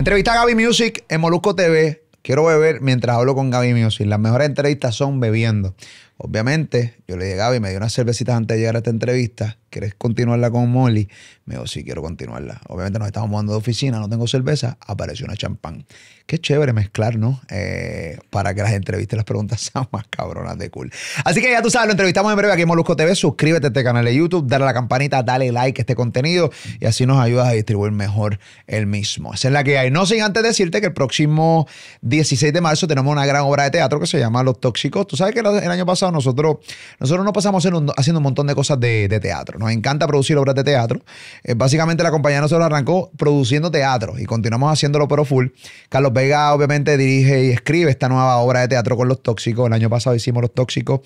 Entrevista a Gaby Music en Molusco TV. Quiero beber mientras hablo con Gaby Music. Las mejores entrevistas son bebiendo. Obviamente, yo le llegaba y me dio unas cervecitas antes de llegar a esta entrevista. ¿Quieres continuarla con Molly? Me dijo, sí, quiero continuarla. Obviamente nos estamos mudando de oficina, no tengo cerveza, apareció una champán. Qué chévere mezclar, ¿no? Eh, para que las entrevistas y las preguntas sean más cabronas de cool. Así que ya tú sabes, lo entrevistamos en breve aquí en Molusco TV. Suscríbete a este canal de YouTube, dale a la campanita, dale like a este contenido y así nos ayudas a distribuir mejor el mismo. Esa es la que hay. No sin antes decirte que el próximo 16 de marzo tenemos una gran obra de teatro que se llama Los Tóxicos. Tú sabes que el año pasado nosotros, nosotros nos pasamos haciendo un, montón de cosas de, teatro. Nos encanta producir obras de teatro. Eh, básicamente la compañía nosotros arrancó produciendo teatro y continuamos haciéndolo pero full. Carlos Vega obviamente dirige y escribe esta nueva obra de teatro con Los Tóxicos. El año pasado hicimos Los Tóxicos,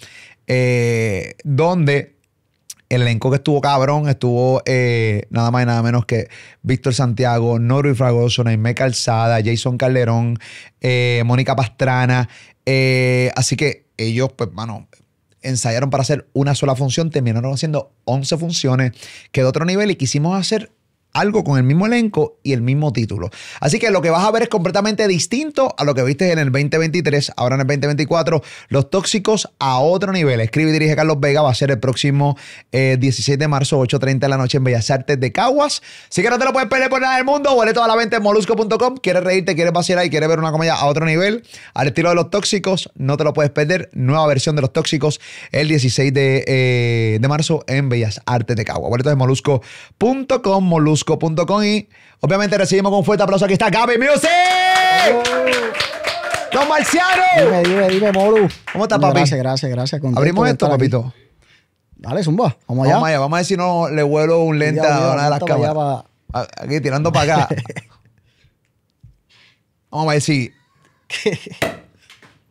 eh, donde el elenco que estuvo cabrón estuvo eh, nada más y nada menos que Víctor Santiago, y Fragoso, Naime Calzada, Jason Calderón, Mónica Pastrana. así que ellos, pues, mano, ensayaron para hacer una sola función, terminaron haciendo 11 funciones, quedó otro nivel y quisimos hacer algo con el mismo elenco y el mismo título. Así que lo que vas a ver es completamente distinto a lo que viste en el 2023. Ahora en el 2024, Los Tóxicos a otro nivel. Escribe y dirige Carlos Vega. Va a ser el próximo 16 eh, de marzo, 8.30 de la noche en Bellas Artes de Caguas. Así que no te lo puedes perder por nada del mundo. vuelve a la mente en molusco.com. ¿Quieres reírte? ¿Quieres pasear ¿Y quieres ver una comedia a otro nivel? Al estilo de Los Tóxicos, no te lo puedes perder. Nueva versión de Los Tóxicos el 16 eh, de, marzo en Bellas Artes de Caguas. Boletos en molusco.com. Molusco y obviamente recibimos con fuerte aplauso. Aquí está Gaby Music. ¡Don Marciano! Dime, dime, dime, ¿Cómo está papi? Gracias, gracias, gracias. Abrimos esto, papito. Dale, zumba. Vamos allá. Vamos allá, vamos a ver si no le vuelo un lente a una de, de las cámaras. Aquí, tirando para acá. vamos a ver si...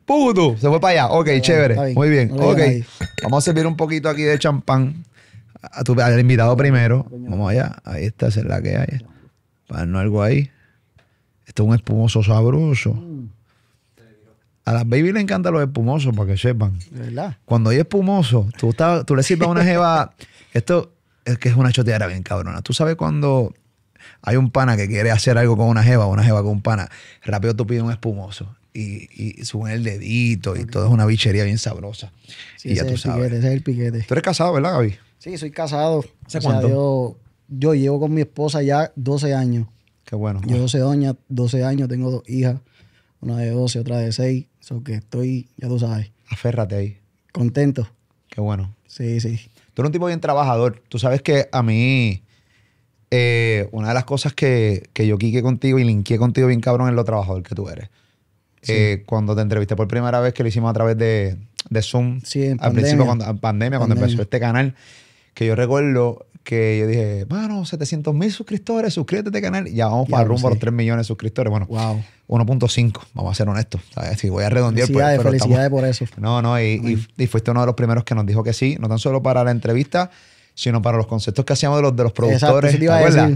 Puto. Se fue para allá. Ok, chévere. Muy bien. ok. Bien vamos a servir un poquito aquí de champán a tu, al invitado primero. Vamos allá. Ahí está, es la que hay. Para no algo ahí. Esto es un espumoso sabroso. Mm. A las baby le encantan los espumosos, para que sepan. ¿Verdad? Cuando hay espumoso, tú, tú le sirves a una jeva. Esto es que es una choteada bien cabrona. Tú sabes cuando hay un pana que quiere hacer algo con una jeva, una jeva con un pana, rápido tú pides un espumoso. Y, y suben el dedito y todo es una bichería bien sabrosa. y ya tú sabes. el piquete. Tú eres casado, ¿verdad, Gaby? Sí, soy casado. ¿Hace o Yo, llevo con mi esposa ya 12 años. Qué bueno. Yo 12, doña, 12 años, tengo dos hijas, una de 12, otra de 6. So que estoy, ya tú sabes. Aférrate ahí. Contento. Qué bueno. Sí, sí. Tú eres un tipo bien trabajador. Tú sabes que a mí, eh, una de las cosas que, yo quique contigo y linqué contigo bien cabrón es lo trabajador que tú eres. Eh, cuando te entrevisté por primera vez, que lo hicimos a través de, Zoom. Sí, al principio, cuando, pandemia, pandemia, cuando empezó este canal que yo recuerdo que yo dije, bueno, 700 mil suscriptores, suscríbete a este canal. Y ya vamos para para rumbo a los 3 millones de suscriptores. Bueno, wow. 1.5, vamos a ser honestos. ver Si voy a redondear. Pues, felicidades, felicidades por eso. No, no, y, fuiste uno de los primeros que nos dijo que sí, no tan solo para la entrevista, sino para los conceptos que hacíamos de los, de los productores.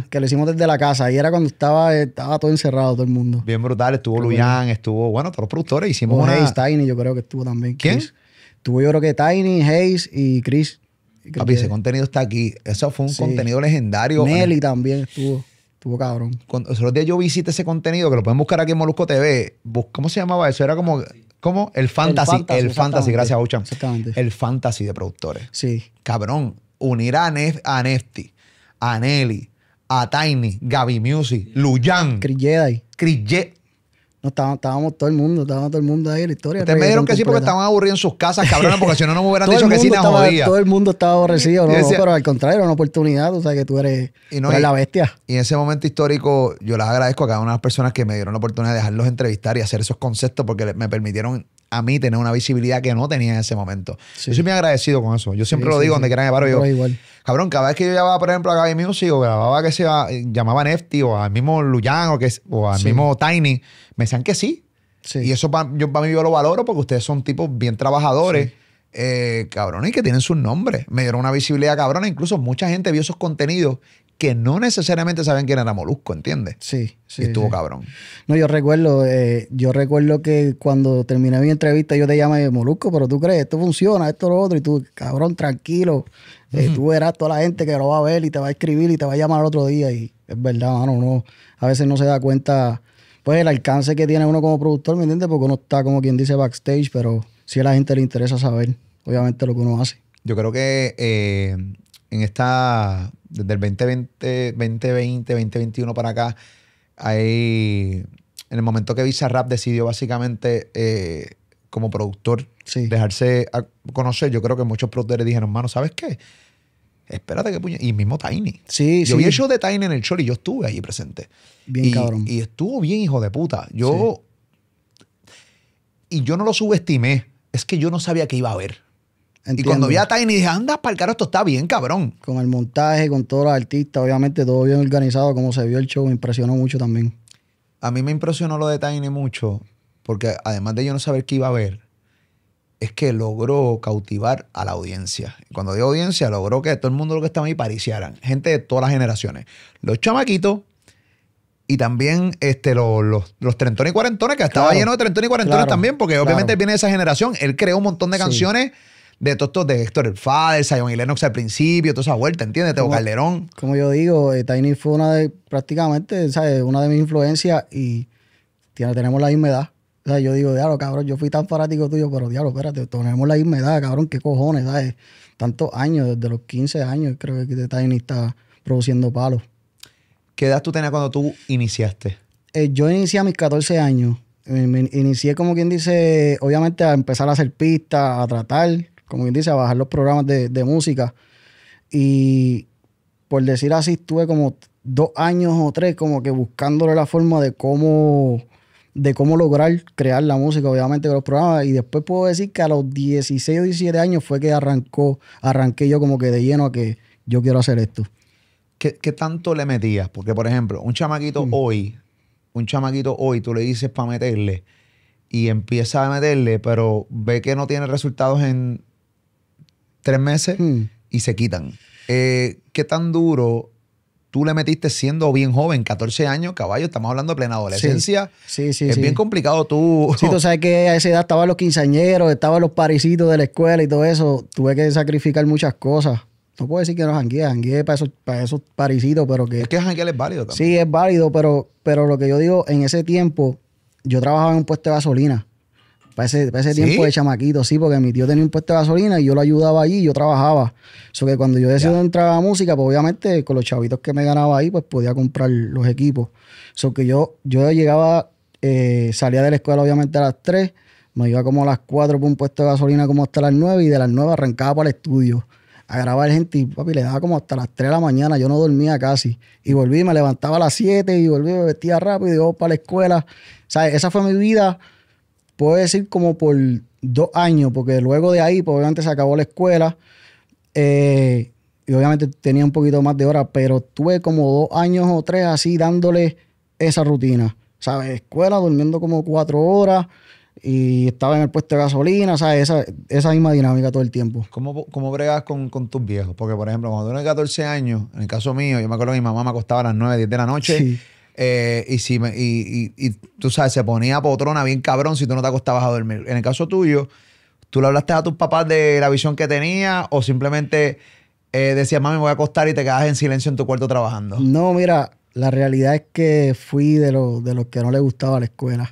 que lo hicimos desde la casa y era cuando estaba, estaba todo encerrado, todo el mundo. Bien brutal, estuvo luján estuvo, bueno, todos los productores, hicimos un Hayes, Tiny, yo creo que estuvo también. ¿Quién? Estuvo yo creo que Tiny, Hayes y Chris. Papi, ese contenido está aquí. Eso fue un contenido legendario. Nelly también estuvo. Estuvo cabrón. los días yo visité ese contenido, que lo pueden buscar aquí en Molusco TV. ¿Cómo se llamaba eso? Era como... ¿Cómo? El fantasy. El fantasy, gracias, Exactamente. El fantasy de productores. Sí. Cabrón, unir a, Nefty, a Nelly, a Tiny, Gaby Music, Luyan. Chris Jedi. Chris Jedi estábamos, todo el mundo, estábamos todo el mundo ahí en la historia. te me dieron que sí porque estaban aburridos en sus casas, cabrón porque si no, no me hubieran dicho que sí, Todo el mundo estaba aborrecido, ¿no? pero al contrario, era una oportunidad, o sea, que tú eres, la bestia. Y en ese momento histórico, yo les agradezco a cada una de las personas que me dieron la oportunidad de dejarlos entrevistar y hacer esos conceptos porque me permitieron a mí tener una visibilidad que no tenía en ese momento. Yo soy muy agradecido con eso. Yo siempre lo digo donde quieran me Yo, Cabrón, cada vez que yo llevaba, por ejemplo, a Gaby Music o grababa que se eh, llamaba Nefty o al mismo Luyan o, que, al mismo Tiny, me decían que sí. Y eso yo, para mí yo lo valoro porque ustedes son tipos bien trabajadores. Eh, y que tienen sus nombres. Me dieron una visibilidad cabrona. Incluso mucha gente vio esos contenidos que no necesariamente saben quién era Molusco, ¿entiendes? Sí, sí. Y estuvo cabrón. No, yo recuerdo, eh, yo recuerdo que cuando terminé mi entrevista yo te llamé Molusco, pero tú crees, esto funciona, esto lo otro, y tú, cabrón, tranquilo, eh, tú eras toda la gente que lo va a ver y te va a escribir y te va a llamar otro día. Y es verdad, mano, uno a veces no se da cuenta, pues, el alcance que tiene uno como productor, ¿me entiendes? Porque uno está como quien dice backstage, pero si a la gente le interesa saber, obviamente, lo que uno hace. Yo creo que eh, en esta desde el 2020, 2020, 2021 para acá, ahí, en el momento que Visa Rap decidió básicamente eh, como productor dejarse conocer, yo creo que muchos productores dijeron, hermano, ¿sabes qué? Espérate que puño. Y mismo Tiny. Sí, yo vi el de Tiny en el show y yo estuve allí presente. Bien, y, cabrón. Y estuvo bien, hijo de puta. Yo. Y yo no lo subestimé. Es que yo no sabía que iba a haber. Y cuando vi a Tiny dije, anda para esto está bien, cabrón. Con el montaje, con todos los artistas, obviamente todo bien organizado, como se vio el show, me impresionó mucho también. A mí me impresionó lo de Tiny mucho, porque además de yo no saber qué iba a ver, es que logró cautivar a la audiencia. cuando dio audiencia, logró que todo el mundo lo que estaba ahí pariciaran. Gente de todas las generaciones. Los chamaquitos y también este, los, trentones y cuarentones, que estaba lleno de trentones y cuarentones también, porque obviamente viene de esa generación. Él creó un montón de canciones de todos estos de Héctor El Fader, y Lennox al principio, toda esa vuelta, ¿entiendes? Teo Calderón. Como yo digo, eh, Tiny fue una de, prácticamente, ¿sabes? Una de mis influencias y tenemos la misma edad. O sea, yo digo, diablo, cabrón, yo fui tan fanático tuyo, pero diablo, espérate, tenemos la misma edad, cabrón, qué cojones, ¿sabes? Tantos años, desde los 15 años, creo que Tiny está produciendo palos. ¿Qué edad tú tenías cuando tú iniciaste? Eh, yo inicié a mis 14 años. Eh, inicié, como quien dice, obviamente a empezar a hacer pista, a tratar como quien dice, a bajar los programas de, música. Y por decir así, estuve como dos años o tres como que buscándole la forma de cómo de cómo lograr crear la música, obviamente, con los programas. Y después puedo decir que a los 16 o 17 años fue que arrancó, arranqué yo como que de lleno a que yo quiero hacer esto. ¿Qué, tanto le metías? Porque, por ejemplo, un chamaquito mm. hoy, un chamaquito hoy, tú le dices para meterle y empieza a meterle, pero ve que no tiene resultados en tres meses hmm. y se quitan. Eh, ¿Qué tan duro tú le metiste siendo bien joven, 14 años, caballo? Estamos hablando de plena adolescencia. Sí, sí, sí Es bien complicado tú. Sí, tú sabes que a esa edad estaban los quinceañeros, estaban los parisitos de la escuela y todo eso. Tuve que sacrificar muchas cosas. No puedo decir que no jangué, jangué para esos, para esos parisitos, pero que... Es que janguear es válido también. Sí, es válido, pero, pero lo que yo digo, en ese tiempo yo trabajaba en un puesto de gasolina para ese, tiempo de chamaquito, sí, porque mi tío tenía un puesto de gasolina y yo lo ayudaba allí, yo trabajaba. Eso que cuando yo decidí entrar a música, pues obviamente con los chavitos que me ganaba ahí, pues podía comprar los equipos. Eso que yo, yo llegaba, eh, salía de la escuela obviamente a las 3, me iba como a las 4 por un puesto de gasolina como hasta las 9 y de las 9 arrancaba para el estudio a grabar gente y papi le daba como hasta las 3 de la mañana, yo no dormía casi. Y volví, me levantaba a las 7 y volví, me vestía rápido y iba para la escuela. O sea, esa fue mi vida puedo decir como por dos años, porque luego de ahí, pues obviamente se acabó la escuela. Eh, y obviamente tenía un poquito más de horas, pero tuve como dos años o tres así dándole esa rutina. ¿Sabes? Escuela, durmiendo como cuatro horas y estaba en el puesto de gasolina, ¿sabes? Esa, esa misma dinámica todo el tiempo. ¿Cómo, cómo bregas con, tus viejos? Porque, por ejemplo, cuando tú eres 14 años, en el caso mío, yo me acuerdo que mi mamá me acostaba a las 9, 10 de la noche. Sí eh, y, si y, tú sabes, se ponía potrona bien cabrón si tú no te acostabas a dormir. En el caso tuyo, ¿tú le hablaste a tus papás de la visión que tenía o simplemente eh, decías, mami, me voy a acostar y te quedas en silencio en tu cuarto trabajando? No, mira, la realidad es que fui de, los de los que no le gustaba la escuela.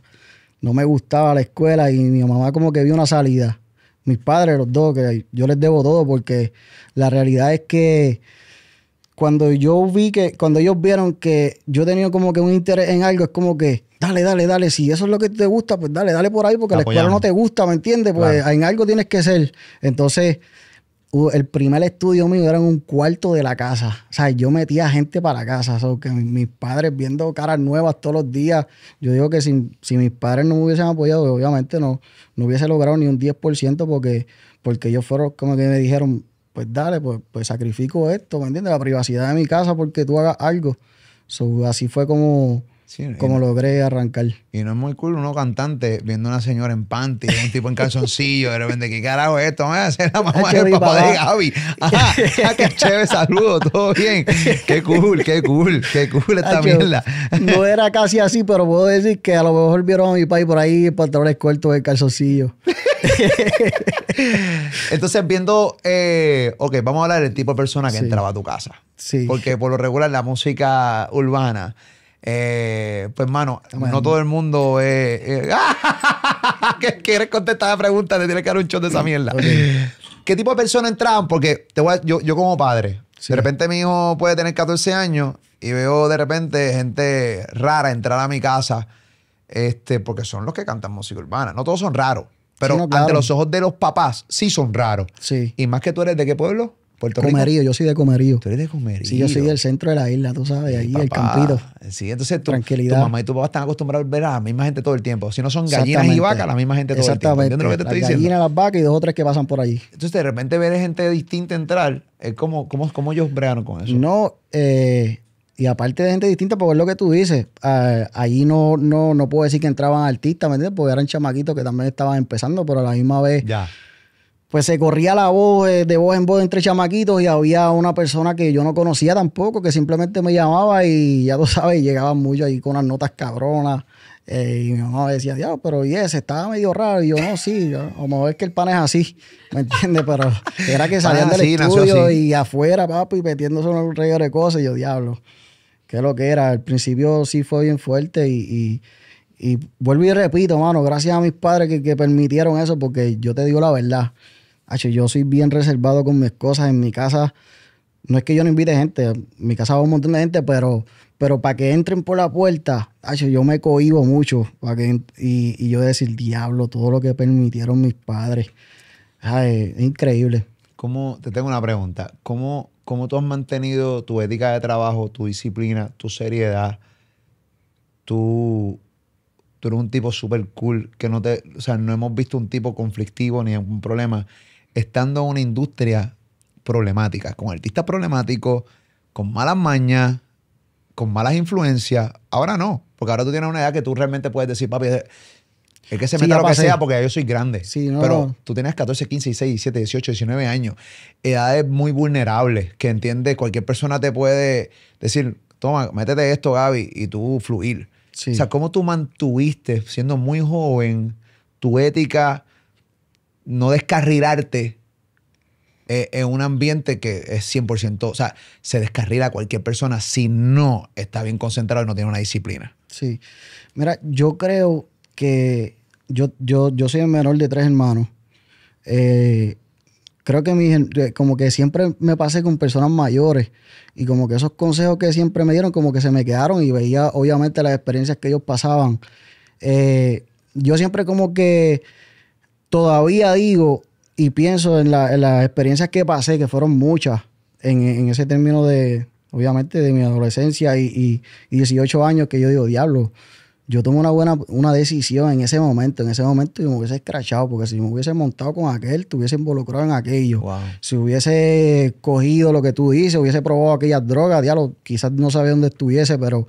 No me gustaba la escuela y mi mamá como que vio una salida. Mis padres, los dos, que yo les debo todo porque la realidad es que cuando yo vi que, cuando ellos vieron que yo tenía como que un interés en algo, es como que, dale, dale, dale, si eso es lo que te gusta, pues dale, dale por ahí, porque la escuela no te gusta, ¿me entiendes? Pues en algo tienes que ser. Entonces, el primer estudio mío era en un cuarto de la casa. O sea, yo metía gente para la casa. O sea, que mis padres viendo caras nuevas todos los días. Yo digo que si, si mis padres no me hubiesen apoyado, obviamente no, no hubiese logrado ni un 10% porque, porque ellos fueron como que me dijeron, pues dale, pues, pues sacrifico esto, ¿me entiendes? La privacidad de mi casa porque tú hagas algo. así fue como como logré arrancar. Y no es muy cool uno cantante viendo a una señora en panty, un tipo en calzoncillo, de ¿qué carajo es esto? a hacer la mamá del papá de Gaby. Ah, qué chévere, saludo, todo bien. Qué cool, qué cool, qué cool esta mierda. no era casi así, pero puedo decir que a lo mejor vieron a mi país por ahí pantalones cortos de calzoncillo. Entonces, viendo, eh, ok, vamos a hablar del tipo de persona que entraba a tu casa. Sí. Porque por lo regular la música urbana eh, pues, hermano, no todo el mundo es. quieres contestar la pregunta, te tienes que dar un chon de esa mierda. ¿Qué tipo de personas entraban? Porque te voy yo, yo, como padre, de repente mi hijo puede tener 14 años y veo de repente gente rara entrar a mi casa, este, porque son los que cantan música urbana. No todos son raros, pero ante los ojos de los papás sí son raros. Sí. Y más que tú eres de qué pueblo? Puerto Comerío, yo soy de Comerío. Tú eres de Comerío. Sí, yo soy del centro de la isla, tú sabes, ahí, el campito. Sí, entonces tú, Tranquilidad. tu mamá y tu papá están acostumbrados a ver a la misma gente todo el tiempo. Si no son gallinas y vacas, la misma gente todo el tiempo. ¿Entiendes lo que te las estoy diciendo? Gallinas, las vacas y dos o tres que pasan por allí. Entonces, de repente ver gente distinta entrar, ¿cómo, cómo, cómo ellos bregaron con eso? No, eh, y aparte de gente distinta, porque es lo que tú dices, ah, ahí allí no, no, no puedo decir que entraban artistas, ¿me entiendes? Porque eran chamaquitos que también estaban empezando, pero a la misma vez... Ya pues se corría la voz eh, de voz en voz entre chamaquitos y había una persona que yo no conocía tampoco, que simplemente me llamaba y ya tú sabes, llegaban mucho ahí con unas notas cabronas. Eh, y mi mamá decía, diablo, pero y ese estaba medio raro. Y yo, no, sí, o mejor es que el pan es así, ¿me entiendes? Pero era que salían del estudio y afuera, papi, metiéndose en un rey de cosas. Y yo, diablo, qué lo que era. Al principio sí fue bien fuerte y, y vuelvo y repito, mano, gracias a mis padres que, que, permitieron eso, porque yo te digo la verdad yo soy bien reservado con mis cosas. En mi casa, no es que yo no invite gente, en mi casa va un montón de gente, pero, pero para que entren por la puerta, yo me cohibo mucho. Para que, y, y, yo decir, diablo, todo lo que permitieron mis padres. es increíble. ¿Cómo, te tengo una pregunta. ¿Cómo, ¿Cómo tú has mantenido tu ética de trabajo, tu disciplina, tu seriedad? Tú, tú eres un tipo súper cool, que no te, o sea, no hemos visto un tipo conflictivo ni un problema estando en una industria problemática, con artistas problemáticos, con malas mañas, con malas influencias. Ahora no, porque ahora tú tienes una edad que tú realmente puedes decir, papi, es que se meta lo que sea porque yo soy grande. Pero tú tienes 14, 15, 16, 17, 18, 19 años. Edades muy vulnerables que entiendes, cualquier persona te puede decir, toma, métete esto, Gaby, y tú fluir. O sea, ¿cómo tú mantuviste, siendo muy joven, tu ética no descarrilarte eh, en un ambiente que es 100%, o sea, se descarrila cualquier persona si no está bien concentrado y no tiene una disciplina. Sí. Mira, yo creo que yo, yo, yo soy el menor de tres hermanos. Eh, creo que mi eh, como que siempre me pasé con personas mayores y como que esos consejos que siempre me dieron como que se me quedaron y veía obviamente las experiencias que ellos pasaban. yo siempre como que todavía digo y pienso en, las experiencias que pasé, que fueron muchas, en, ese término de, obviamente, de mi adolescencia y, 18 años, que yo digo, diablo, yo tomé una buena una decisión en ese momento. En ese momento y me hubiese escrachado, porque si me hubiese montado con aquel, te hubiese involucrado en aquello. Si hubiese cogido lo que tú dices, hubiese probado aquellas drogas, diablo, quizás no sabía dónde estuviese, pero,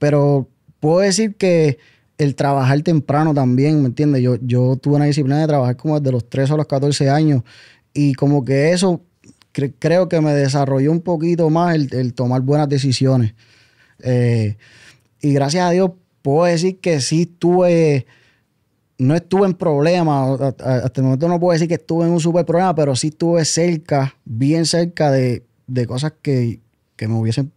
pero puedo decir que el trabajar temprano también, ¿me entiendes? Yo, yo tuve una disciplina de trabajar como desde los 3 a los 14 años y como que eso creo que me desarrolló un poquito más el, tomar buenas decisiones. Eh, y gracias a Dios puedo decir que sí estuve, no estuve en problemas, hasta el momento no puedo decir que estuve en un super problema, pero sí estuve cerca, bien cerca de, cosas que, me hubiesen,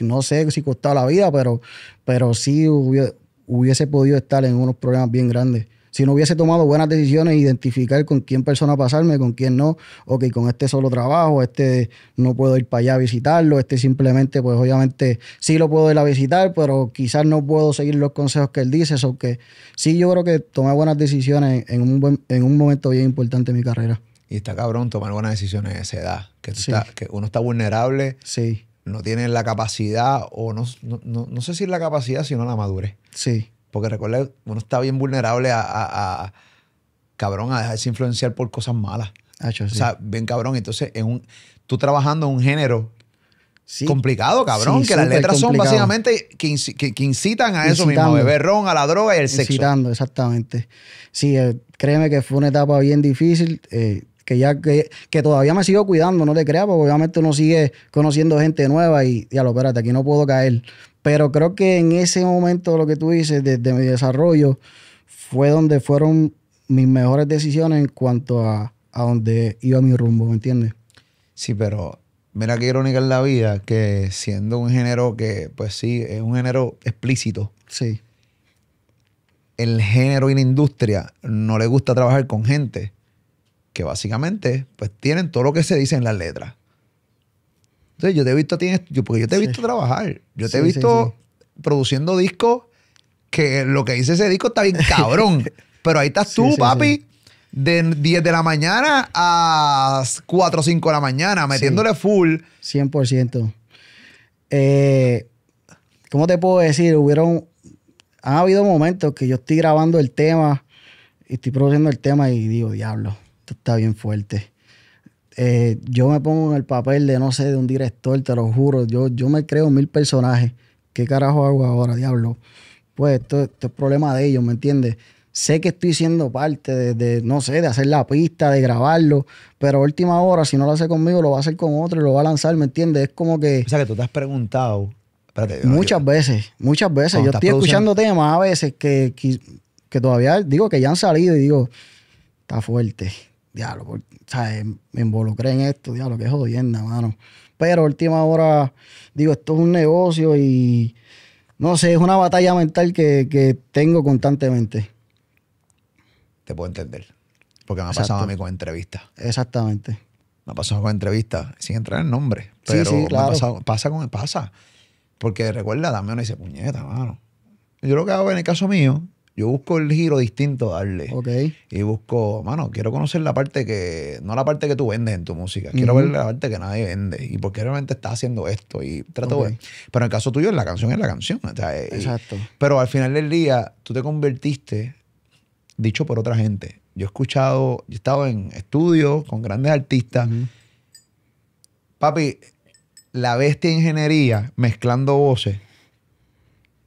no sé si costado la vida, pero, pero sí hubiera hubiese podido estar en unos problemas bien grandes. Si no hubiese tomado buenas decisiones, identificar con quién persona pasarme, con quién no, que con este solo trabajo, este no puedo ir para allá a visitarlo, este simplemente, pues obviamente sí lo puedo ir a visitar, pero quizás no puedo seguir los consejos que él dice, o que sí yo creo que tomé buenas decisiones en un, en un momento bien importante de mi carrera. Y está cabrón tomar buenas decisiones a esa edad, que, que uno está vulnerable. Sí no tienen la capacidad, o no, no, no sé si es la capacidad, sino la madurez. Sí. Porque recuerda, uno está bien vulnerable a, cabrón, a dejarse influenciar por cosas malas. O sea, bien cabrón. Entonces, en un, tú trabajando en un género complicado, cabrón. que las letras son básicamente que, incitan a eso mismo, a beber a la droga y el sexo. exactamente. Sí, eh, créeme que fue una etapa bien difícil. Eh, que ya que, todavía me sigo cuidando, no te creas, porque obviamente uno sigue conociendo gente nueva y ya lo espérate, aquí no puedo caer. Pero creo que en ese momento lo que tú dices, desde mi desarrollo, fue donde fueron mis mejores decisiones en cuanto a, a donde iba mi rumbo, ¿me entiendes? Sí, pero mira qué irónica es la vida, que siendo un género que, pues sí, es un género explícito. Sí. El género y la industria no le gusta trabajar con gente que básicamente pues tienen todo lo que se dice en las letras. Entonces yo te he visto, tienes, yo, porque yo te he visto trabajar, yo te he visto produciendo discos que lo que dice ese disco está bien cabrón, pero ahí estás tú, papi. De 10 de la mañana a 4 o 5 de la mañana, metiéndole full. 100%. Eh, ¿Cómo te puedo decir? Hubieron. ha habido momentos que yo estoy grabando el tema y estoy produciendo el tema y digo, diablo, esto está bien fuerte. Eh, yo me pongo en el papel de, no sé, de un director, te lo juro. Yo, yo me creo mil personajes. ¿Qué carajo hago ahora, diablo? Pues esto, es problema de ellos, ¿me entiendes? Sé que estoy siendo parte de, no sé, de hacer la pista, de grabarlo, pero última hora, si no lo hace conmigo, lo va a hacer con otro y lo va a lanzar, ¿me entiendes? Es como que... O sea, que tú te has preguntado... muchas veces, muchas veces. Yo estoy escuchando temas a veces que, que todavía digo que ya han salido y digo, está fuerte, diablo, ¿sabes? me involucré en esto, diablo, qué jodienda, mano. Pero última hora, digo, esto es un negocio y no sé, es una batalla mental que, tengo constantemente. Te puedo entender. Porque me ha pasado a mí con entrevistas. Exactamente. Me ha pasado con entrevistas, sin entrar en nombre. sí, sí, pasa con pasa. Porque recuerda, Damián dice, puñeta, mano. Yo lo que hago en el caso mío, yo busco el giro distinto darle. Ok. Y busco, mano, quiero conocer la parte que, no la parte que tú vendes en tu música, quiero ver la parte que nadie vende y por qué realmente estás haciendo esto. Y trato pero en el caso tuyo, la canción es la canción. Eh, Exacto. pero al final del día, tú te convertiste, dicho por otra gente. Yo he escuchado, yo he estado en estudios con grandes artistas. Papi, la bestia ingeniería mezclando voces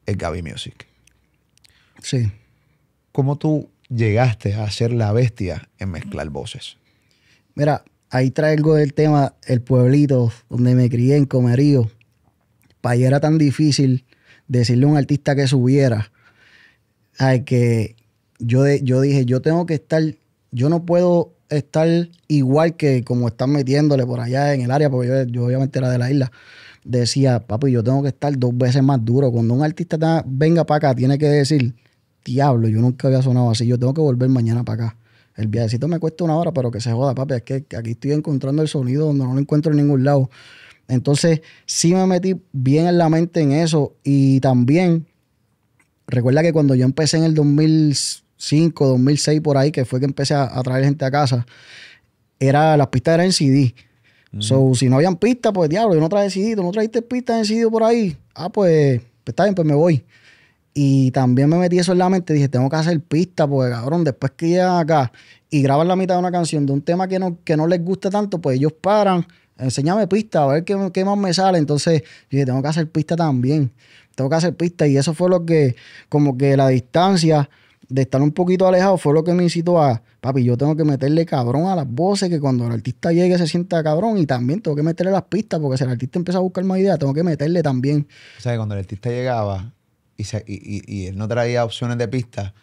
es Gaby Music. Sí. ¿Cómo tú llegaste a ser la bestia en mezclar voces? Mira, ahí traigo el tema El Pueblito, donde me crié en Comerío. Para allá era tan difícil decirle a un artista que subiera. que yo, yo dije, yo tengo que estar, yo no puedo estar igual que como están metiéndole por allá en el área, porque yo, yo obviamente era de la isla. Decía, papi, yo tengo que estar dos veces más duro. Cuando un artista venga para acá, tiene que decir, diablo, yo nunca había sonado así, yo tengo que volver mañana para acá. El viajecito me cuesta una hora, pero que se joda, papi, es que aquí estoy encontrando el sonido donde no lo encuentro en ningún lado. Entonces, sí me metí bien en la mente en eso y también recuerda que cuando yo empecé en el 2005, 2006 por ahí, que fue que empecé a, traer gente a casa, era las pistas eran en CD. So, si no habían pistas, pues diablo, yo no traje CD, tú no trajiste pistas en CD por ahí. Ah, pues, pues está bien, pues me voy. Y también me metí eso en la mente. Dije, tengo que hacer pista, porque cabrón, después que llegan acá y graban la mitad de una canción de un tema que no, que no les gusta tanto, pues ellos paran, enséñame pista, a ver qué, qué más me sale. Entonces dije, tengo que hacer pista también. Tengo que hacer pista. Y eso fue lo que, como que la distancia de estar un poquito alejado fue lo que me incitó a, papi, yo tengo que meterle cabrón a las voces, que cuando el artista llegue se sienta cabrón y también tengo que meterle las pistas, porque si el artista empieza a buscar más ideas, tengo que meterle también. O sea, que cuando el artista llegaba, y, él no traía opciones de pista,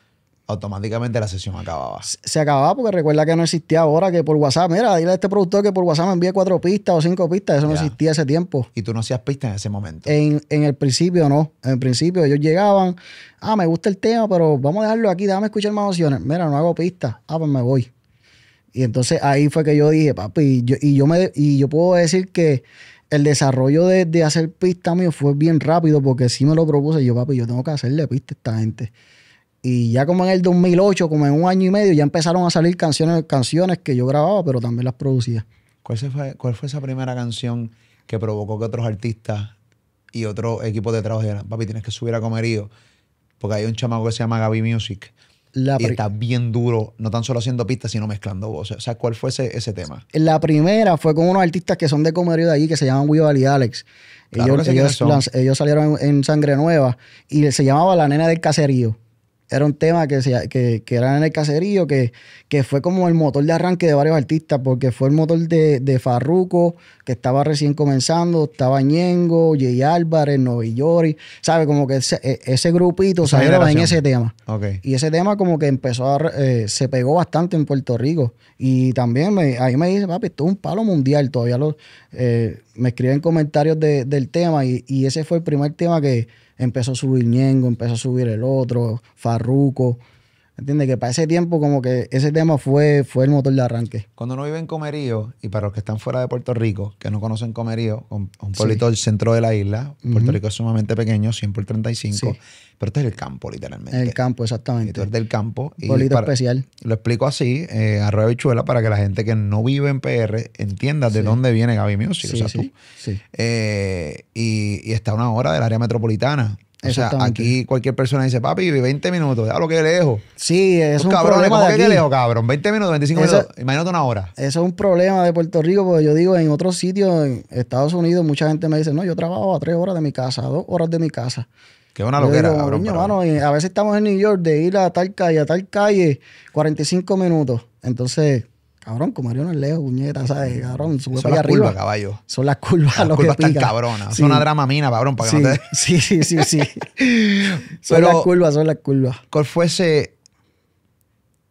automáticamente la sesión acababa. Se, acababa porque recuerda que no existía ahora que por WhatsApp, mira, dile a este productor que por WhatsApp me envíe cuatro pistas o cinco pistas, eso no existía ese tiempo. ¿Y tú no hacías pistas en ese momento? En, el principio no, en el principio ellos llegaban, ah, me gusta el tema, pero vamos a dejarlo aquí, déjame escuchar más opciones, mira, no hago pistas, ah, pues me voy. Y entonces ahí fue que yo dije, papi, y yo, y yo puedo decir que el desarrollo de, hacer pista mío fue bien rápido porque sí me lo propuse. Yo, papi, yo tengo que hacerle pista a esta gente. Y ya como en el 2008, como en un año y medio, ya empezaron a salir canciones, canciones que yo grababa, pero también las producía. ¿Cuál, fue, esa primera canción que provocó que otros artistas y otro equipo de trabajo dijeran, papi, tienes que subir a Comerío? Porque hay un chamaco que se llama Gaby Music y está bien duro, no tan solo haciendo pistas, sino mezclando voces. O sea, ¿cuál fue ese, ese tema? La primera fue con unos artistas que son de comedio de allí, que se llaman Weevil y Alex. ellos, ellos, salieron en Sangre Nueva y se llamaba La Nena del Caserío. Era un tema que, se, que, era en el caserío, que, que, fue como el motor de arranque de varios artistas, porque fue el motor de, de Farruko, que estaba recién comenzando, estaba Ñengo, Jay Álvarez, Novillori, ¿sabes? Como que ese, e, grupito salió en ese tema. Y ese tema como que empezó a, eh, se pegó bastante en Puerto Rico. Y también me, ahí me dice, papi, esto es un palo mundial, todavía lo, eh, me escriben comentarios del tema y, y ese fue el primer tema que empezó a subir Ñengo, empezó a subir el otro, Farruco. ¿Entiendes? Que para ese tiempo como que ese tema fue, fue el motor de arranque. Cuando uno vive en Comerío, y para los que están fuera de Puerto Rico, que no conocen Comerío, un, un pueblito del centro de la isla, Puerto Rico es sumamente pequeño, 100 por 35, pero este es el campo literalmente. El campo, exactamente. Esto es del campo. y pueblito especial. Lo explico así, eh, a y Chuela, para que la gente que no vive en PR entienda de dónde viene Gaby Music, o sea, tú. Eh, y, y está a una hora del área metropolitana. O sea, aquí cualquier persona dice, papi, 20 minutos, ya lo que lejos. Sí, es un problema ¿cómo que le lejos, cabrón? 20 minutos, 25 minutos, imagínate una hora. Eso es un problema de Puerto Rico, porque yo digo, en otros sitios, en Estados Unidos, mucha gente me dice, no, yo trabajo a tres horas de mi casa, a dos horas de mi casa. Qué es una loquera, era. cabrón. a veces estamos en New York de ir a tal calle, a tal calle, 45 minutos. Entonces, Cabrón, como Mario no es lejos, ¿sabes? Mm. Cabrón, sube para curvas, arriba. caballo. Son las curvas las lo curvas que están cabronas. Sí. Son una drama mina, cabrón, para que no te... sí, sí, sí, sí. son las curvas, son las curvas. ¿Cuál fue ese...?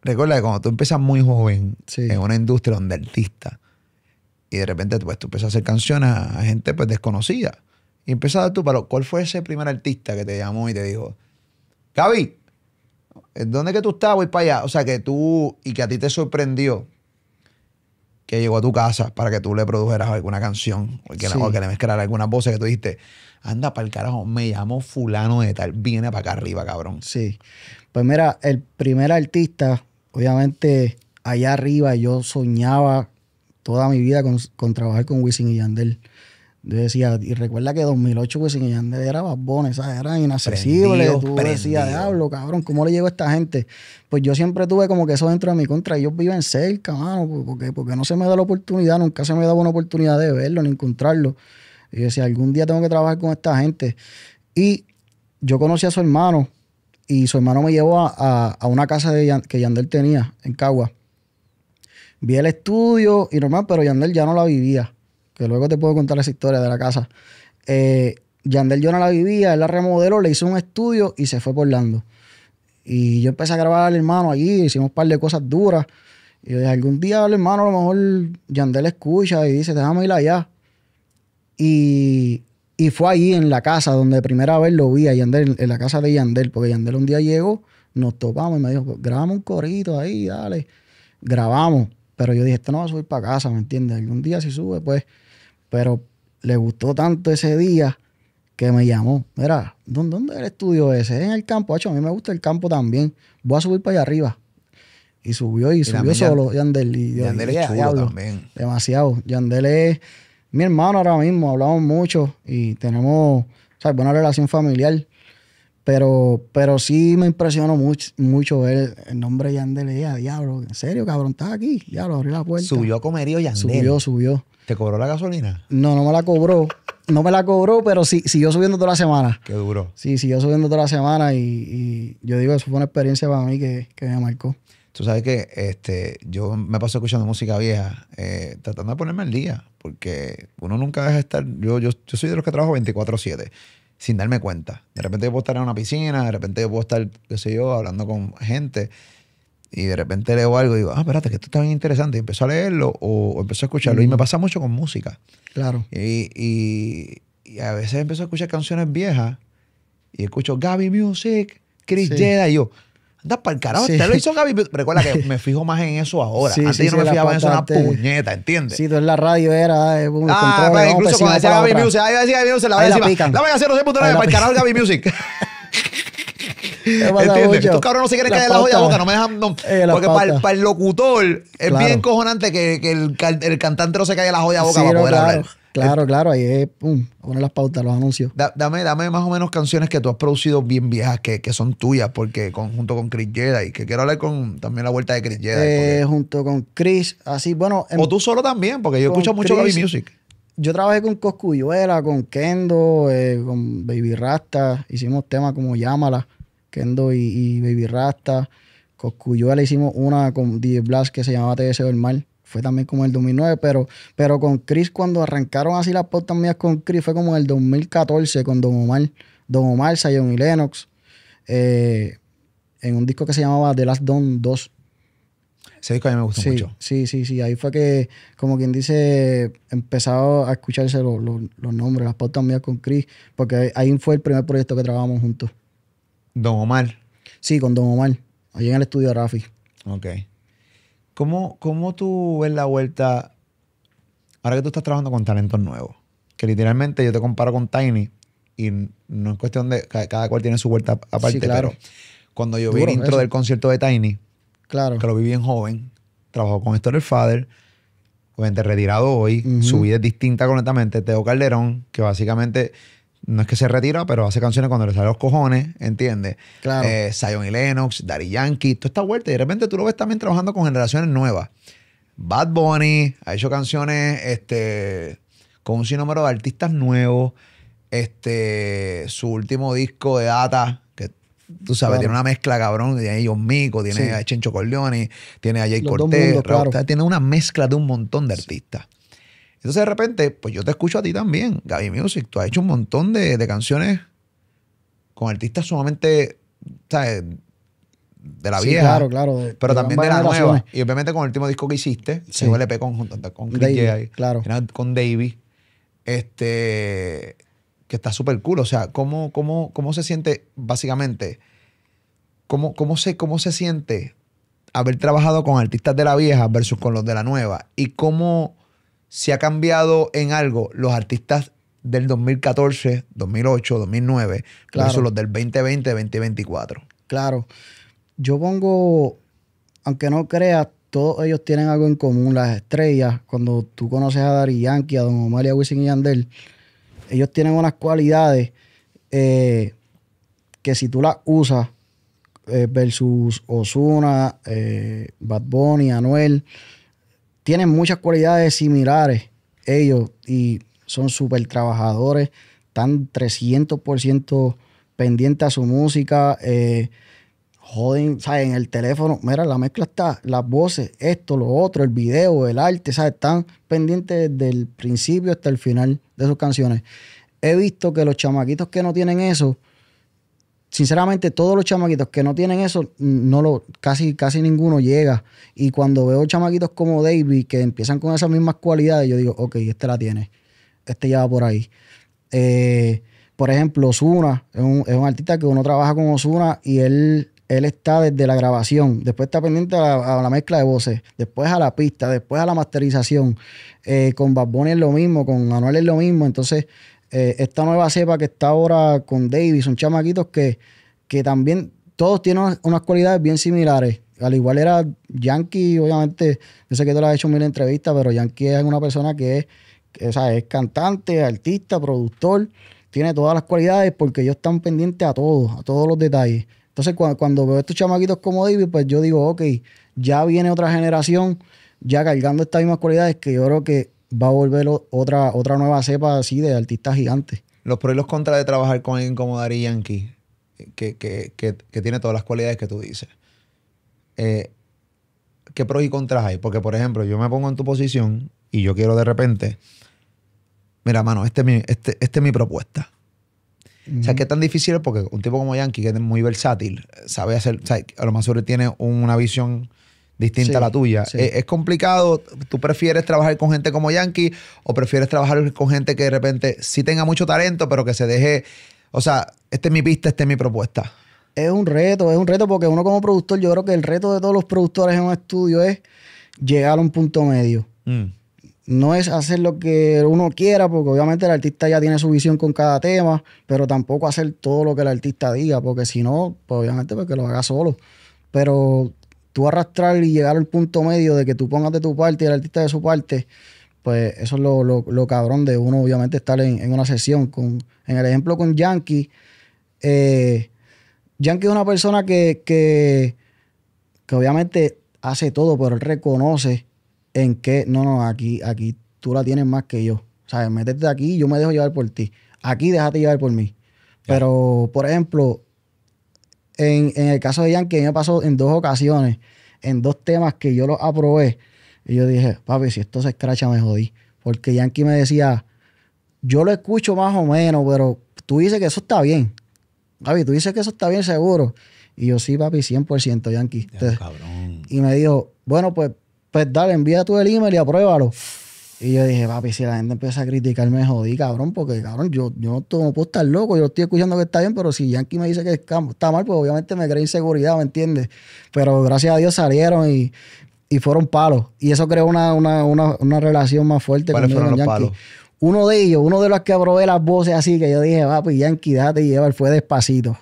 Recuerda que cuando tú empiezas muy joven en una industria donde artista y de repente pues, tú empiezas a hacer canciones a gente pues desconocida y empiezas tú, dar palo. ¿Cuál fue ese primer artista que te llamó y te dijo, Gaby, ¿dónde que tú estás? Voy para allá. O sea, que tú y que a ti te sorprendió que llegó a tu casa para que tú le produjeras alguna canción o que, le mezclara alguna voz que tú dijiste, anda para el carajo, me llamo fulano de tal, viene para acá arriba, cabrón. Sí. Pues mira, el primer artista, obviamente allá arriba yo soñaba toda mi vida con, con trabajar con Wisin y Yandel. Yo decía, y recuerda que 2008 pues, y Yandel era babón, eran inaccesibles. Tú decías, diablo, cabrón, ¿cómo le llegó a esta gente? Pues yo siempre tuve como que eso dentro de mi contra. Ellos viven cerca, mano, porque, porque no se me da la oportunidad, nunca se me daba una oportunidad de verlo ni encontrarlo. Y yo decía, algún día tengo que trabajar con esta gente. Y yo conocí a su hermano y su hermano me llevó a, una casa de que Yandel tenía en Cagua. Vi el estudio y normal, pero Yandel ya no la vivía que luego te puedo contar las historia de la casa. Eh, Yandel yo no la vivía, él la remodeló, le hizo un estudio y se fue por Lando. Y yo empecé a grabar al hermano allí, hicimos un par de cosas duras. Y yo dije, algún día al hermano a lo mejor Yandel escucha y dice, déjame ir allá. Y, y fue ahí en la casa donde primera vez lo vi a Yandel, en la casa de Yandel, porque Yandel un día llegó, nos topamos y me dijo, pues, grabamos un corito ahí, dale. Grabamos. Pero yo dije, esto no va a subir para casa, ¿me entiendes? Algún día si sube, pues pero le gustó tanto ese día que me llamó. Mira, ¿dónde, dónde es el estudio ese? En el campo. a mí me gusta el campo también. Voy a subir para allá arriba. Y subió y, subió solo Yandel. Y, Yandel es chulo también. Demasiado. Yandel es mi hermano ahora mismo. Hablamos mucho y tenemos o buena relación familiar. Pero, pero sí me impresionó mucho, mucho el, el nombre de Yandel. diablo, en serio, cabrón, estás aquí. Diablo, abrí la puerta. Subió comerío Yandel. Subió, subió. ¿Te cobró la gasolina? No, no me la cobró. No me la cobró, pero sí, siguió subiendo toda la semana. Qué duro. Sí, siguió subiendo toda la semana y, yo digo, eso fue una experiencia para mí que, que, me marcó. Tú sabes que este, yo me paso escuchando música vieja, eh, tratando de ponerme al día, porque uno nunca deja de estar. Yo, yo, yo soy de los que trabajo 24-7 sin darme cuenta. De repente yo puedo estar en una piscina, de repente yo puedo estar, qué sé yo, hablando con gente y de repente leo algo y digo, ah, espérate, que esto está bien interesante. Y empiezo a leerlo o, empiezo empezó a escucharlo. Y me pasa mucho con música. Claro. Y, y, a veces empiezo a escuchar canciones viejas y escucho Gaby Music, Chris Jeda, y yo, anda para el carajo, usted lo hizo Gaby. Recuerda que me fijo más en eso ahora. Antes yo no me fijaba en eso, una puñeta, ¿entiendes? Sí, tú en la radio era. Eh, ah, pero incluso cuando decía Gaby Music, ahí decía Gaby Music, la voy a La voy a hacer, para el carajo Gaby Music. ¿Entiendes? Estos cabrones no se quieren caer la joya boca, no me dejan. Eh, porque para, el, locutor es bien cojonante que, el, cantante no se caiga la joya boca para poder hablar. Claro, claro, ahí es pum, de las pautas, los anuncios. dame, dame más o menos canciones que tú has producido bien viejas, que, son tuyas, porque junto con Chris y que quiero hablar con también la vuelta de Chris Jedi. Eh, junto con Chris, así, bueno. o tú solo también, porque yo escucho mucho de Music. Yo trabajé con Coscuyuela, con Kendo, eh, con Baby Rasta, hicimos temas como Llámala. Kendo y, Baby Rasta. le hicimos una con DJ Blast que se llamaba TS del mal Fue también como en el 2009, pero, pero con Chris, cuando arrancaron así las portas mías con Chris, fue como en el 2014 con Don Omar, Don Omar, Sayon y Lennox, eh, en un disco que se llamaba The Last Don 2. Ese disco a mí me gustó sí, mucho. Sí, sí, sí. Ahí fue que, como quien dice, empezado a escucharse los nombres, las portas mías con Chris, porque ahí fue el primer proyecto que trabajamos juntos. Don Omar. Sí, con Don Omar. Allí en el estudio de Rafi. Ok. ¿Cómo, ¿Cómo tú ves la vuelta ahora que tú estás trabajando con talentos nuevos? Que literalmente yo te comparo con Tiny y no es cuestión de cada, cual tiene su vuelta aparte, claro. pero cuando yo vi el intro del concierto de Tiny, claro. que lo vi bien joven, trabajó con Story Father, obviamente retirado hoy, su vida es distinta completamente, Teo Calderón, que básicamente no es que se retira, pero hace canciones cuando le salen los cojones, ¿entiendes? Claro. Eh, y Lennox, Daddy Yankee, toda esta vuelta. Y de repente tú lo ves también trabajando con generaciones nuevas. Bad Bunny ha hecho canciones este, con un sinnúmero de artistas nuevos. Este, su último disco de Data, que tú sabes, tiene una mezcla cabrón. Tiene a ellos Mico, tiene a Chencho Corleone, tiene a Jay tiene una mezcla de un montón de artistas. Entonces de repente, pues yo te escucho a ti también, Gaby Music. Tú has hecho un montón de, canciones con artistas sumamente, ¿sabes? De la vieja. Claro, claro. pero también de la nueva. Y obviamente con el último disco que hiciste, se LP con, con Chris claro. con Davey. Este, que está súper cool. O sea, ¿cómo, cómo, cómo se siente, básicamente, cómo, cómo, se, cómo se siente haber trabajado con artistas de la vieja versus con los de la nueva? Y cómo si ha cambiado en algo los artistas del 2014, 2008, 2009, claro. los del 2020, 2024. Claro. Yo pongo, aunque no creas, todos ellos tienen algo en común, las estrellas. Cuando tú conoces a Dari Yankee, a Don Omar y a Wisin y Yandel, ellos tienen unas cualidades eh, que si tú las usas eh, versus Osuna, eh, Bad Bunny, Anuel, tienen muchas cualidades similares ellos y son súper trabajadores, están 300% pendientes a su música, eh, joden, ¿sabes? En el teléfono, mira, la mezcla está, las voces, esto, lo otro, el video, el arte, ¿sabes? Están pendientes desde el principio hasta el final de sus canciones. He visto que los chamaquitos que no tienen eso, sinceramente, todos los chamaquitos que no tienen eso, mm, no lo, casi, casi ninguno llega. Y cuando veo chamaquitos como David que empiezan con esas mismas cualidades, yo digo, ok, este la tiene. Este ya va por ahí. Eh, por ejemplo, Osuna es un, artista que uno trabaja con Osuna y él, él está desde la grabación. Después está pendiente a la, mezcla de voces, después a la pista, después a la masterización. Eh, con Bad es lo mismo, con Anuel es lo mismo. Entonces, eh, esta nueva cepa que está ahora con Davis, son chamaquitos que, que también todos tienen unas, cualidades bien similares. Al igual era Yankee, obviamente, yo sé que tú le has hecho mil entrevistas, pero Yankee es una persona que es, es cantante, artista, productor, tiene todas las cualidades porque ellos están pendientes a todos, a todos los detalles. Entonces, cuando, veo estos chamaquitos como David pues yo digo, ok, ya viene otra generación ya cargando estas mismas cualidades que yo creo que va a volver otra, otra nueva cepa así de artistas gigantes. Los pros y los contras de trabajar con alguien como Dari Yankee, que, tiene todas las cualidades que tú dices. Eh, ¿Qué pros y contras hay? Porque, por ejemplo, yo me pongo en tu posición y yo quiero de repente, mira, mano, esta es mi, este, este mi propuesta. O sea, ¿qué tan difícil Porque un tipo como Yankee, que es muy versátil, sabe hacer, o sea, a lo más sobre tiene una visión distinta a la tuya. Es, complicado. ¿Tú prefieres trabajar con gente como Yankee o prefieres trabajar con gente que de repente sí tenga mucho talento, pero que se deje. O sea, esta es mi pista, esta es mi propuesta. Es un reto, es un reto porque uno como productor, yo creo que el reto de todos los productores en un estudio es llegar a un punto medio. Mm. No es hacer lo que uno quiera, porque obviamente el artista ya tiene su visión con cada tema, pero tampoco hacer todo lo que el artista diga, porque si no, pues obviamente pues que lo haga solo pero tú arrastrar y llegar al punto medio de que tú pongas de tu parte y el artista de su parte, pues eso es lo, cabrón de uno, obviamente, estar en, una sesión. Con, en el ejemplo con Yankee, eh, Yankee es una persona que, que, obviamente hace todo, pero él reconoce en que, no, no, aquí, aquí tú la tienes más que yo. O sea, Métete aquí, yo me dejo llevar por ti. Aquí déjate llevar por mí. Pero, por ejemplo, en, el caso de Yankee, me pasó en dos ocasiones, en dos temas que yo los aprobé. Y yo dije, papi, si esto se escracha, me jodí. Porque Yankee me decía, yo lo escucho más o menos, pero tú dices que eso está bien. Papi, tú dices que eso está bien seguro. Y yo, sí, papi, 100% Yankee. y me dijo, bueno, pues, pues dale, envía tú el email y apruébalo. Y yo dije, papi, si la gente empieza a criticarme, jodí, cabrón, porque, cabrón, yo, yo no, puedo estar loco, yo estoy escuchando que está bien, pero si Yankee me dice que está mal, pues obviamente me crea inseguridad, ¿me entiendes? Pero gracias a Dios salieron y, fueron palos. Y eso creó una, relación más fuerte con Yankee. Uno de ellos, uno de los que aprobé las voces así, que yo dije, papi, Yankee, déjate llevar, fue despacito.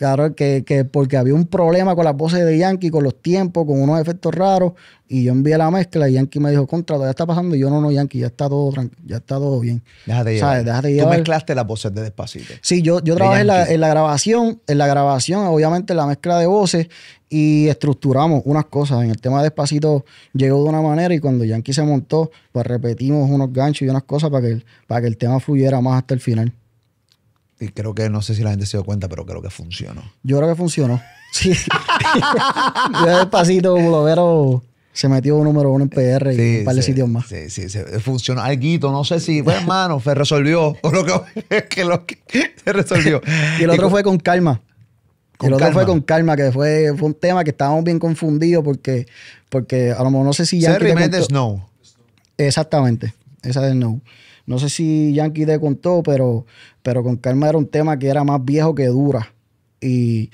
Claro, que, porque había un problema con las voces de Yankee, con los tiempos, con unos efectos raros, y yo envié la mezcla y Yankee me dijo, contra, ya está pasando, y yo no, no, Yankee, ya está todo ya está todo bien. Déjate llevar. Tú mezclaste las voces de despacito. Sí, yo, yo trabajé en la, en la, grabación, en la grabación, obviamente la mezcla de voces, y estructuramos unas cosas. En el tema de despacito llegó de una manera, y cuando Yankee se montó, pues repetimos unos ganchos y unas cosas para que para que el tema fluyera más hasta el final. Y creo que, no sé si la gente se dio cuenta, pero creo que funcionó. Yo creo que funcionó. Sí. Yo despacito, Bulovero se metió un número uno en PR y un par de sitios más. Sí, sí, Funcionó. Alguito, no sé si, fue pues, hermano, se resolvió. O lo que, se resolvió. y el otro fue con calma. y el otro fue con calma, que fue, un tema que estábamos bien confundidos porque, porque a lo mejor no sé si ya. Snow. no. Exactamente. Esa es no. No sé si Yankee te contó, pero, pero con Calma era un tema que era más viejo que dura. Y,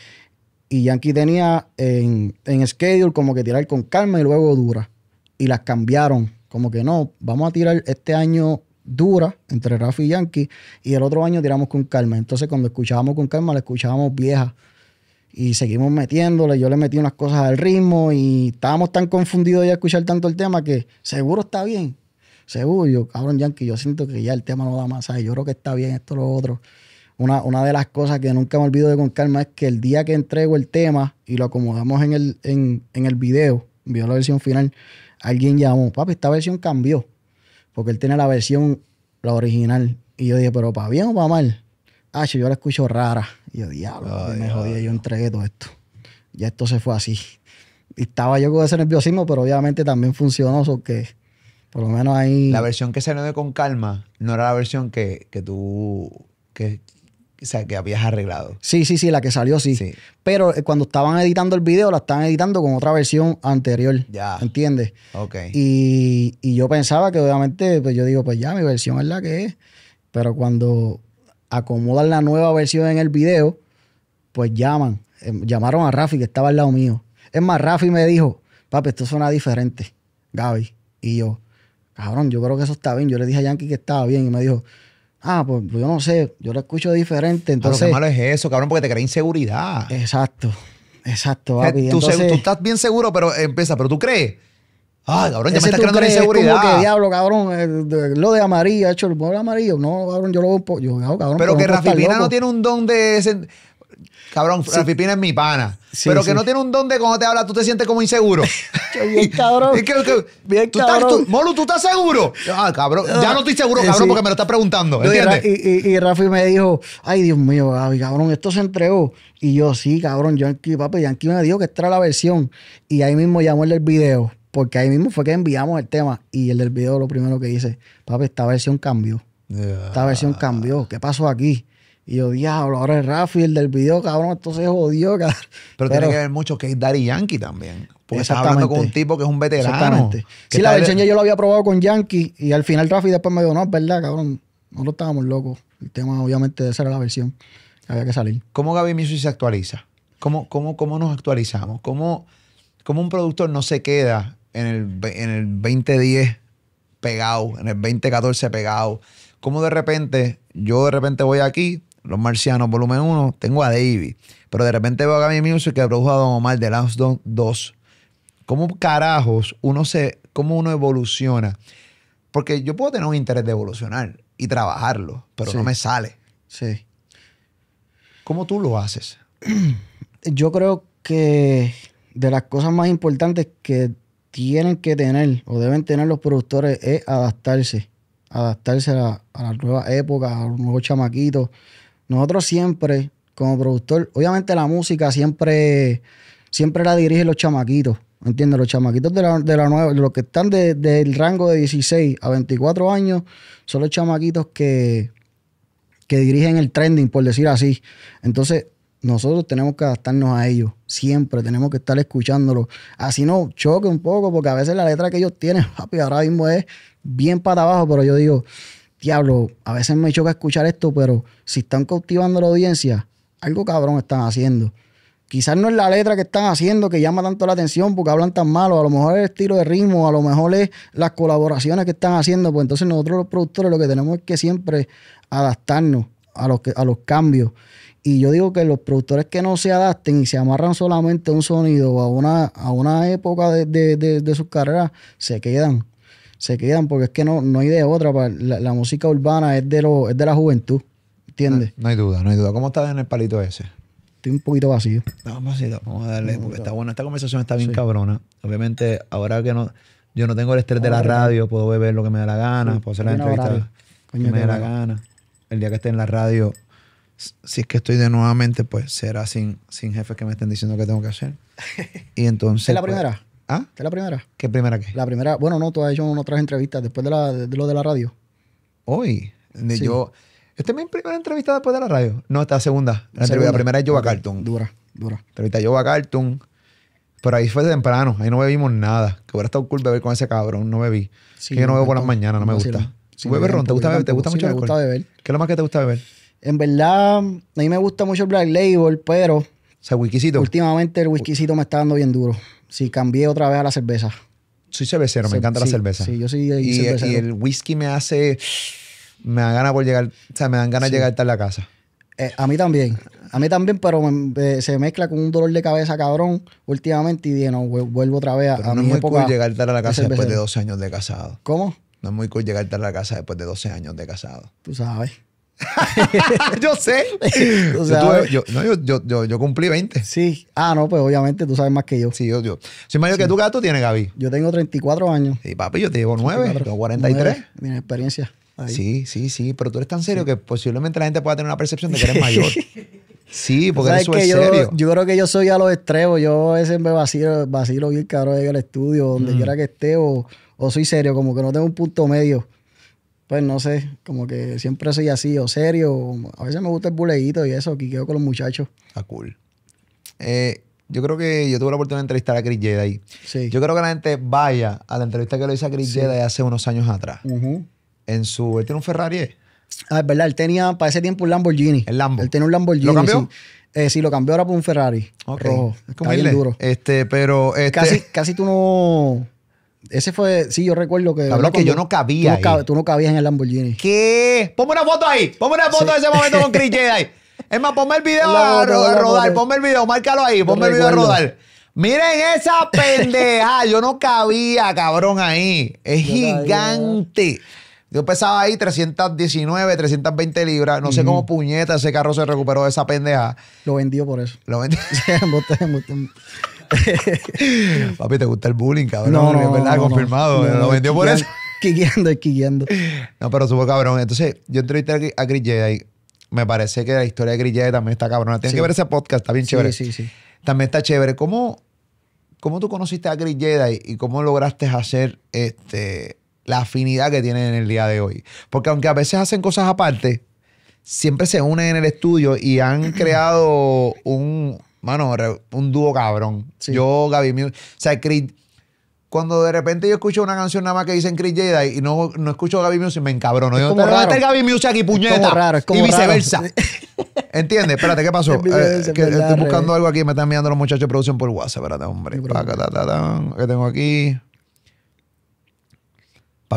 Yankee tenía en, en schedule como que tirar con Calma y luego dura. Y las cambiaron. Como que no, vamos a tirar este año dura entre Rafi y Yankee y el otro año tiramos con calma. Entonces cuando escuchábamos con calma la escuchábamos vieja y seguimos metiéndole, yo le metí unas cosas al ritmo y estábamos tan confundidos ya escuchar tanto el tema que seguro está bien, seguro. Yo, cabrón, Yankee, yo siento que ya el tema no da más. Yo creo que está bien esto, lo otro. Una, una, de las cosas que nunca me olvido de con calma es que el día que entrego el tema y lo acomodamos en el, en, el video, vio la versión final, alguien llamó, papi, esta versión cambió. Porque él tiene la versión, la original. Y yo dije, pero para bien o para mal. Ah, yo la escucho rara. Y yo, diablo, me jodí, yo entregué todo esto. Ya esto se fue así. Y estaba yo con ese nerviosismo, pero obviamente también funcionó, so que por lo menos ahí. La versión que salió de Con Calma no era la versión que, tú. Que, o sea, que habías arreglado. Sí, sí, sí, la que salió, sí. Pero eh, cuando estaban editando el video, la estaban editando con otra versión anterior. Ya. ¿Entiendes? Ok. Y, yo pensaba que obviamente, pues yo digo, pues ya, mi versión es la que es. Pero cuando acomodan la nueva versión en el video, pues llaman. Eh, llamaron a Rafi, que estaba al lado mío. Es más, Rafi me dijo, papi, esto suena diferente, Gaby. Y yo, Cabrón, yo creo que eso está bien. Yo le dije a Yankee que estaba bien y me dijo, ah, pues, pues yo no sé, yo lo escucho diferente. Ah, entonces, lo malo es eso, cabrón, porque te crea inseguridad. Exacto, exacto. Tú, tú, estás bien seguro, pero empieza, pero tú crees. Ah, cabrón, ya me estás creando inseguridad. Como que diablo, cabrón, eh, lo de amarillo, hecho el pueblo amarillo. No, cabrón, yo lo veo un poco. Yo, ah, cabrón, pero que Rafi no tiene un don de. Cabrón, sí. Rafi Pina es mi pana. pero que no tiene un don de cuando te habla, tú te sientes como inseguro. bien, cabrón. Es que, tú Estás, Molu, ¿tú estás seguro? Ah, cabrón. Ya no estoy seguro, eh, cabrón, porque me lo estás preguntando. ¿entiendes? Y, y, y, Rafi me dijo, ay, Dios mío, cabrón, esto se entregó. Y yo, sí, cabrón, aquí, papi, Yankee me dijo que esta era la versión. Y ahí mismo llamó el del video, porque ahí mismo fue que enviamos el tema. Y el del video lo primero que dice, papi, esta versión cambió. Esta versión cambió. ¿Qué pasó aquí? Y yo, diablo, ahora es Rafi el del video, cabrón, esto se jodió, cabrón. Pero, tiene que ver mucho que es Daddy Yankee también. Porque estás hablando con un tipo que es un veterano. Sí, la versión yo lo había probado con Yankee y al final Rafi después me dijo, no, es verdad, cabrón, nosotros estábamos locos. El tema, obviamente, esa era la versión había que salir. ¿Cómo Gaby Music se actualiza? ¿Cómo, cómo, cómo nos actualizamos? ¿Cómo, un productor no se queda en el, en el 2010 pegado, en el 2014 pegado? ¿Cómo de repente, yo de repente voy aquí, los Marcianos, volumen 1, tengo a David, Pero de repente veo a mi Music que produjo a Don Omar de Last 2. ¿Cómo carajos uno se, cómo uno evoluciona? Porque yo puedo tener un interés de evolucionar y trabajarlo, pero no me sale. Sí. ¿Cómo tú lo haces? Yo creo que de las cosas más importantes que tienen que tener o deben tener los productores es adaptarse. Adaptarse a, la, nueva época a los nuevos chamaquitos. Nosotros siempre, como productor, obviamente la música siempre, siempre la dirigen los chamaquitos. ¿Entiendes? Los chamaquitos de la, de la nueva, los que están del rango de 16 a 24 años, son los chamaquitos que, que dirigen el trending, por decir así. Entonces, nosotros tenemos que adaptarnos a ellos. Siempre tenemos que estar escuchándolos. Así no choque un poco, porque a veces la letra que ellos tienen, papi, ahora mismo es bien para abajo, pero yo digo, diablo, a veces me choca escuchar esto, pero si están cautivando la audiencia, algo cabrón están haciendo. Quizás no es la letra que están haciendo que llama tanto la atención porque hablan tan malo, a lo mejor es el estilo de ritmo, a lo mejor es las colaboraciones que están haciendo, pues entonces nosotros los productores lo que tenemos es que siempre adaptarnos a los, cambios. Y yo digo que los productores que no se adapten y se amarran solamente a un sonido o a una, época de sus carreras, se quedan se quedan porque es que no, no hay de otra. Para, la, música urbana es de, lo, de la juventud, ¿entiendes? No, hay duda, no hay duda. ¿Cómo estás en el palito ese? Estoy un poquito vacío. No, vacío. Vamos a darle, porque está bueno, Esta conversación está bien cabrona. Obviamente, ahora que no, yo no tengo el estrés de la radio, puedo beber lo que me da la gana, puedo hacer la entrevista que me dé la gana. El día que esté en la radio, si es que estoy de nuevamente, pues será sin, sin jefes que me estén diciendo qué tengo que hacer. Y entonces. ¿Es la primera? Pues, ¿Ah? ¿Qué es la primera? ¿Qué primera qué? La primera, bueno, no, tú has hecho otras entrevistas después de, lo de la radio. Hoy, sí. yo... Esta es mi primera entrevista después de la radio. No, esta es la segunda. La, primera es Jova okay. Carlton. Dura, dura. Entrevista a Jova Carlton. Pero ahí fue temprano, ahí no bebimos nada. Que hubiera estado cool beber con ese cabrón, no bebí. que yo no bebo por las mañanas, no me gusta. Sí, ron? ¿Te gusta beber? ¿Te gusta mucho me gusta beber. ¿Qué es lo más que te gusta beber? En verdad, a mí me gusta mucho el Black Label, pero... O sea, Últimamente el whiskycito me está dando bien duro. Sí, cambié otra vez a la cerveza. Soy cervecero, me encanta la cerveza. Sí, yo sí. Y, cervecero. y el whisky me hace. Me dan ganas por llegar. O sea, me dan ganas de llegar tarde a la casa. Eh, a mí también. A mí también, pero se mezcla con un dolor de cabeza cabrón últimamente y dije, no, vuelvo otra vez a, no es muy cool llegar a la casa después de 12 años de casado. ¿Cómo? No es muy cool llegar estar a la casa después de 12 años de casado. Tú sabes. yo sé. Yo, cumplí 20. Sí. Ah, no, pues obviamente tú sabes más que yo. Sí, yo, yo. Soy mayor que tú, gato, tienes, Gaby. Yo tengo 34 años. Y papi, yo te llevo 9, tengo 43. Mira, experiencia. Sí, sí, sí. Pero tú eres tan serio que posiblemente la gente pueda tener una percepción de que eres mayor. Sí, porque eres que yo, Yo creo que yo soy a los extremos. Yo ese me vacilo, vacilo bien cabrón en el estudio, donde mm. quiera que esté, o soy serio, como que no tengo un punto medio pues no sé, como que siempre soy así, o serio, a veces me gusta el buleíto y eso, que quedo con los muchachos. Ah, cool. Eh, yo creo que yo tuve la oportunidad de entrevistar a Chris Jedi. Sí. Yo creo que la gente vaya a la entrevista que le hice a Chris Jedi hace unos años atrás. En su. Él tiene un Ferrari. ¿eh? Ah, es verdad, él tenía para ese tiempo un Lamborghini. El Lambo. Él tiene un Lamborghini. ¿Lo cambió? Sí. Eh, lo cambió ahora por un Ferrari. Okay. Rojo. Es como bien duro. Este, pero. Este... Casi, casi tú no ese fue, sí, yo recuerdo que. Habló que yo no cabía. Tú no, ahí. tú no, cabías en el Lamborghini. ¿Qué? Ponme una foto ahí. Ponme una foto de ese momento con Chris ahí. Es más, ponme el video a, rodar. ponme el video, márcalo ahí. Ponme el video a rodar. Miren esa pendeja. yo no cabía, cabrón, ahí. Es gigante. Yo pesaba ahí 319, 320 libras. No sé cómo puñeta ese carro se recuperó de esa pendeja. Lo vendió por eso. Lo vendió. Papi, ¿te gusta el bullying, cabrón? No, no, ¿verdad? no, Confirmado. lo vendió por eso. No, pero supo cabrón. Entonces, yo entrevisté a Chris Jedi. Me parece que la historia de Chris también está cabrona. Tienes que ver ese podcast, está bien chévere. Sí, sí, sí. También está chévere. ¿Cómo, cómo tú conociste a Grilleda y cómo lograste hacer este, la afinidad que tienen en el día de hoy? Porque aunque a veces hacen cosas aparte, siempre se unen en el estudio y han creado un, Mano, un dúo cabrón. Yo, Gaby Music. O sea, Chris. Cuando de repente yo escucho una canción nada más que dicen Chris Jada y no, no escucho Gaby Music, me encabrono. Es yo, pero va a estar Gaby Music aquí, puñeta. como raro, y viceversa. ¿Entiendes? Espérate, ¿qué pasó? Eh, estoy buscando algo aquí, me están mirando los muchachos de producción por WhatsApp. Espérate, hombre. ¿Qué tengo aquí?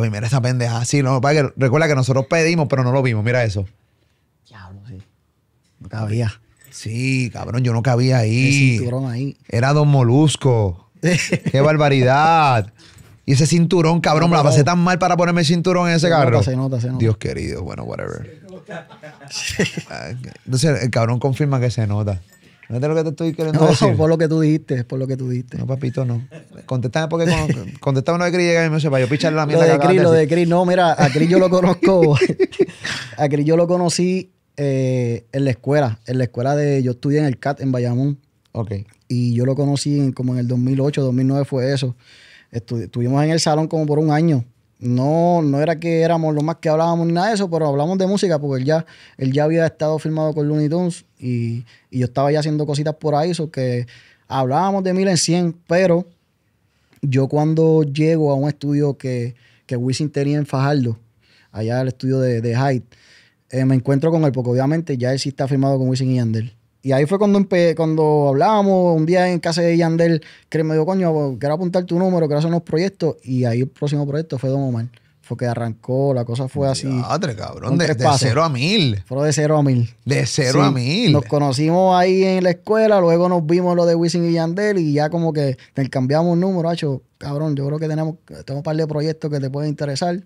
mí, mira esa pendeja. Sí, no, para que, recuerda que nosotros pedimos, pero no lo vimos. Mira eso. Diablo, sí. No cabía. Sí, cabrón, yo no cabía ahí. cinturón ahí. Era Don Molusco. ¡Qué barbaridad! Y ese cinturón, cabrón, me la pasé tan mal para ponerme el cinturón en ese carro. se nota, se nota. Dios querido, bueno, whatever. Entonces, el cabrón confirma que se nota. ¿No lo que te estoy queriendo no, decir? por lo que tú dijiste, por lo que tú dijiste. No, papito, no. Contéstame porque con, contestaba uno de Cris llega y me sepa, yo picharle la mierda. Lo de Cris, lo de Cris, no, mira, a Cris yo lo conozco. a Cris yo lo conocí eh, en la escuela. En la escuela de. Yo estudié en el CAT en Bayamón. Ok. Y yo lo conocí como en el 2008, 2009 fue eso. estuvimos en el salón como por un año. No, no era que éramos los más que hablábamos ni nada de eso, pero hablamos de música porque él ya, él ya había estado filmado con Looney Tunes y, yo estaba ya haciendo cositas por ahí, eso que hablábamos de mil en cien, pero yo cuando llego a un estudio que, que Wisin tenía en Fajardo, allá el estudio de, de Hyde, eh, me encuentro con él, porque obviamente ya él sí está firmado con Wisin y Yandel. Y ahí fue cuando, cuando hablábamos, un día en casa de Yandel, que me dijo, coño, pues, quiero apuntar tu número, quiero hacer unos proyectos. Y ahí el próximo proyecto fue Don Omar. Fue que arrancó, la cosa fue así. Madre, cabrón, de, cero a mil. Fue de cero a mil. De cero a mil. Nos conocimos ahí en la escuela, luego nos vimos lo de Wisin y Yandel y ya como que cambiamos un número, hacho, cabrón, yo creo que tenemos, tenemos un par de proyectos que te pueden interesar.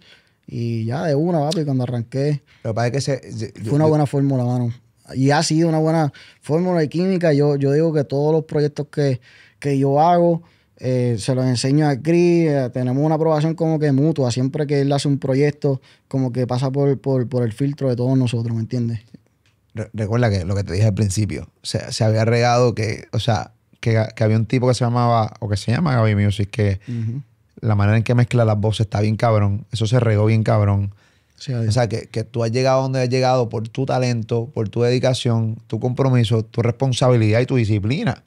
Y ya de una, papi, cuando arranqué. pasa es que se, fue una buena fórmula, mano. Y ha sido una buena fórmula de química. Yo, yo digo que todos los proyectos que, que yo hago, eh, se los enseño a Chris. Eh, tenemos una aprobación como que mutua. Siempre que él hace un proyecto, como que pasa por, por, el filtro de todos nosotros, ¿me entiendes? recuerda que lo que te dije al principio, se, había regado que, o sea, que, había un tipo que se llamaba, o que se llama Gaby Music, que, la manera en que mezcla las voces está bien cabrón. Eso se regó bien cabrón. o sea, que, tú has llegado donde has llegado por tu talento, por tu dedicación, tu compromiso, tu responsabilidad y tu disciplina.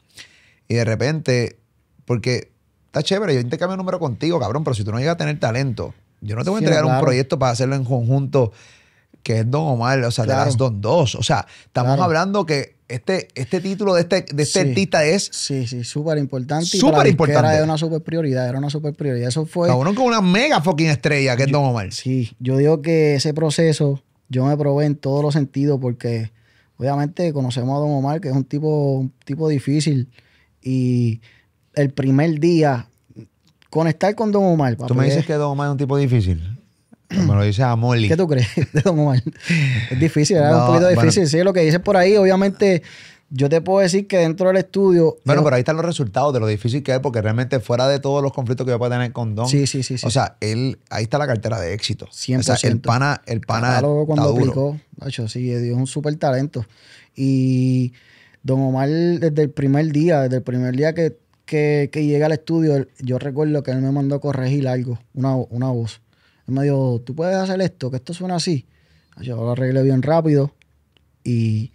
Y de repente, porque está chévere, yo intercambio un número contigo, cabrón, pero si tú no llegas a tener talento, yo no te voy a entregar un proyecto para hacerlo en conjunto que es Don Omar, o sea, de las Don Dos. O sea, estamos hablando que este, este título de este, de este es. Sí, sí, súper importante. Súper importante. Era una super prioridad, era una super prioridad. Eso fue. Cabrón con una mega fucking estrella que es Don Omar. Sí, yo digo que ese proceso yo me probé en todos los sentidos porque obviamente conocemos a Don Omar, que es un tipo, un tipo difícil. Y el primer día, conectar con Don Omar. Tú me dices que Don Omar es un tipo difícil. Me lo dice a Molly. ¿Qué tú crees Don Omar? Es difícil, era un poquito difícil. Sí, lo que dices por ahí, obviamente, yo te puedo decir que dentro del estudio. Bueno, eh, pero ahí están los resultados de lo difícil que es, porque realmente fuera de todos los conflictos que yo pueda tener con Don. Sí, sí, sí. sí. O sea, él, ahí está la cartera de éxito. Siempre. O sea, el pana. El pana cuando está duro. aplicó, sí, dio un súper talento. Y Don Omar, desde el primer día, desde el primer día que, que, llega al estudio, yo recuerdo que él me mandó a corregir algo, una, una voz. Él me dijo, tú puedes hacer esto, que esto suena así. Ah, yo lo arreglé bien rápido y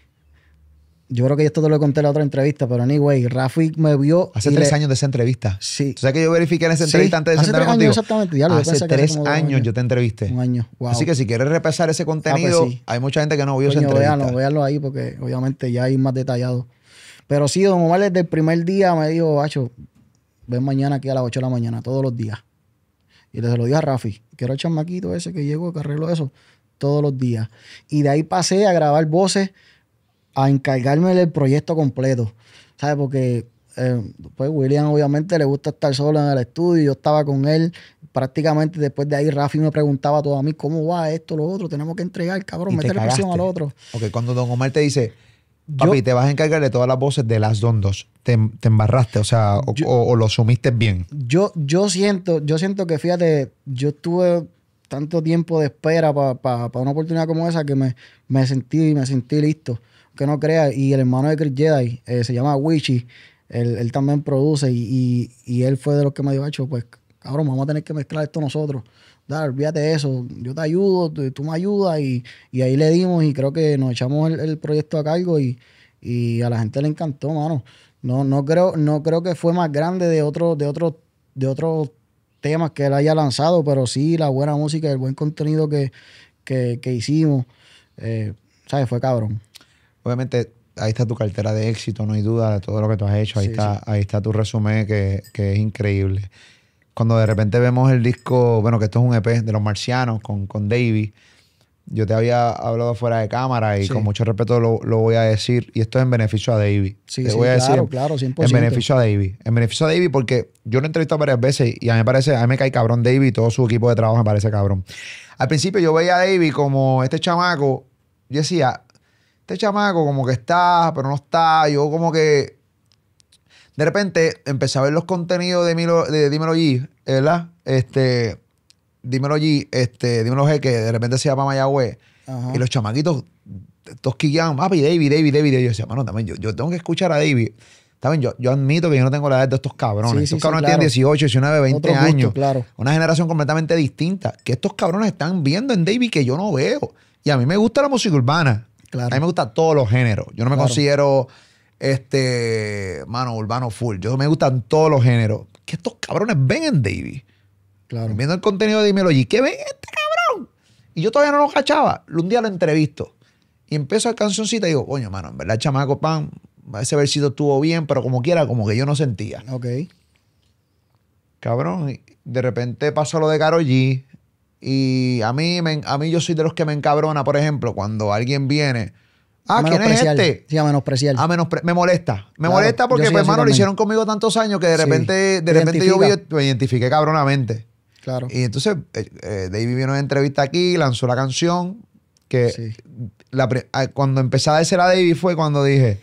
yo creo que esto te lo conté en la otra entrevista, pero anyway, Rafi me vio. Hace tres años de esa entrevista. Sí. O sea que yo verifiqué en esa entrevista antes de hace sentarme contigo. Años exactamente, ya lo Hace tres años, yo te entrevisté. Un año. Así que si quieres repasar ese ah, pues contenido, hay mucha gente que no vio esa entrevista. Véanlo, véanlo ahí porque obviamente ya hay más detallado. Pero sí, Don Omar desde el primer día me dijo, Acho, ven mañana aquí a las 8 de la mañana, todos los días. Y se lo dije a Rafi, que era el chamaquito ese que llegó, a carrerlo eso todos los días. Y de ahí pasé a grabar voces, a encargarme del proyecto completo. ¿Sabes? Porque después eh, pues, William obviamente le gusta estar solo en el estudio. Yo estaba con él. Prácticamente después de ahí Rafi me preguntaba todo a mí, ¿cómo va esto, lo otro? Tenemos que entregar, cabrón, meterle presión al otro. Porque cuando Don Omar te dice, Papi, te vas a encargar de todas las voces de las Dondos. Te, embarraste, o sea, o, lo sumiste bien. Yo, yo siento, yo siento que fíjate, yo tuve tanto tiempo de espera para una oportunidad como esa que me, me sentí, me sentí listo. Que no creas. Y el hermano de Chris Jedi eh, se llama Wichi. Él, también produce y, él fue de los que me dijo, pues, cabrón, vamos a tener que mezclar esto nosotros dale, olvídate eso, yo te ayudo, tú, me ayudas y, ahí le dimos y creo que nos echamos el, proyecto a cargo y, a la gente le encantó, mano. No, no, creo, no creo que fue más grande de otro, de otro, de otros temas que él haya lanzado, pero sí la buena música, el buen contenido que, que, hicimos, eh, ¿sabes? Fue cabrón. Obviamente, ahí está tu cartera de éxito, no hay duda de todo lo que tú has hecho, ahí, está, ahí está tu resumen que, que es increíble cuando de repente vemos el disco, bueno, que esto es un EP de los marcianos con, con Davey. Yo te había hablado fuera de cámara y con mucho respeto lo, voy a decir. Y esto es en beneficio a Davey. Sí, sí, claro, claro, 100%. En beneficio a Davey. En beneficio a Davey porque yo lo he entrevistado varias veces y a mí me parece, a mí me cae cabrón Davey y todo su equipo de trabajo me parece cabrón. Al principio yo veía a Davey como este chamaco. Yo decía, este chamaco como que está, pero no está. Yo como que de repente empecé a ver los contenidos de, Dímelo G, ¿verdad? Este, Dímelo G, este, Dímelo G, que de repente se llama Mayagüez. Y los chamaquitos que papi, David, David, David. Y yo decía, mano, también yo, yo tengo que escuchar a David. También yo, yo admito que yo no tengo la edad de estos cabrones. estos cabrones tienen 18, 19, 20 años. Una generación completamente distinta. Que estos cabrones están viendo en David que yo no veo. Y a mí me gusta la música urbana. Claro. A mí me gusta todos los géneros. Yo no me considero este, mano, urbano full. Yo me gustan todos los géneros. Que estos cabrones ven en Davy. Claro. Viendo el contenido de G, ¿qué ven este cabrón? Y yo todavía no lo cachaba. Un día lo entrevisto. Y empiezo a cancioncita y digo, coño, mano, en verdad, chamaco, pan, ese versito estuvo bien, pero como quiera, como que yo no sentía. Ok. Cabrón, de repente pasó lo de Karol G. Y a mí, me, a mí yo soy de los que me encabrona, por ejemplo, cuando alguien viene Ah, ¿quién es este? Sí, a menospreciar. A ah, me molesta. Me molesta porque, pues, hermano, lo hicieron conmigo tantos años que de repente, de repente yo me identifiqué cabronamente. Claro. Y entonces, eh, eh, David vino en entrevista aquí, lanzó la canción, que ah, cuando empezaba a decir a David fue cuando dije,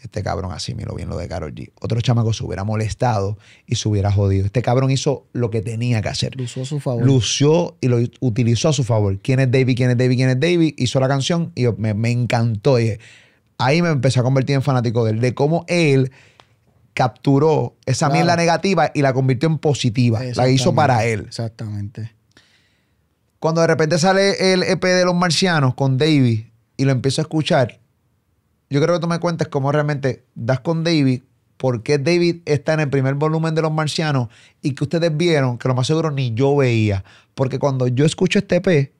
este cabrón así, lo bien lo de Carol G. Otro chamaco se hubiera molestado y se hubiera jodido. Este cabrón hizo lo que tenía que hacer. Lució a su favor. Lució y lo utilizó a su favor. ¿Quién es David? ¿Quién es David? ¿Quién es David? Hizo la canción y me, encantó. Y ahí me empecé a convertir en fanático de él, de cómo él capturó esa mierda negativa y la convirtió en positiva. La hizo para él. Exactamente. Cuando de repente sale el EP de Los Marcianos con David y lo empiezo a escuchar, yo creo que tú me cuentes cómo realmente das con David, por qué David está en el primer volumen de Los Marcianos y que ustedes vieron, que lo más seguro ni yo veía. Porque cuando yo escucho este P,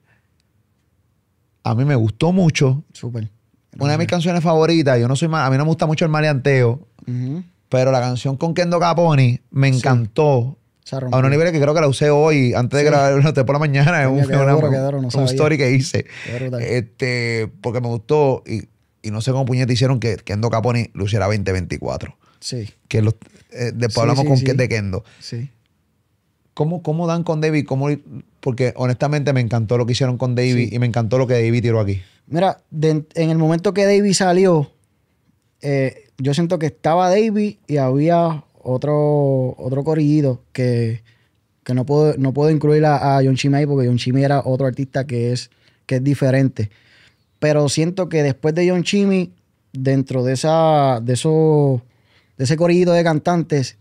a mí me gustó mucho. Súper. Una de mis canciones favoritas, yo no soy a mí no me gusta mucho el maleanteo, pero la canción con Kendo Caponi me encantó. A un nivel que creo que la usé hoy, antes de grabar. grabar por la mañana, es un, story que hice. Este, porque me gustó y no sé cómo puñete hicieron que Kendo capone luciera 2024. Sí. Que eh, después hablamos con de Kendo. Sí. ¿Cómo, dan con David? ¿Cómo, porque honestamente me encantó lo que hicieron con David y me encantó lo que David tiró aquí. Mira, en el momento que David salió, eh, yo siento que estaba David y había otro, otro corrido que, que no, puedo, no puedo incluir a, a John Chimay porque John Chimay era otro artista que es, que es diferente. Pero siento que después de John Chimmy, dentro de, esa, de, de ese corrido de cantantes,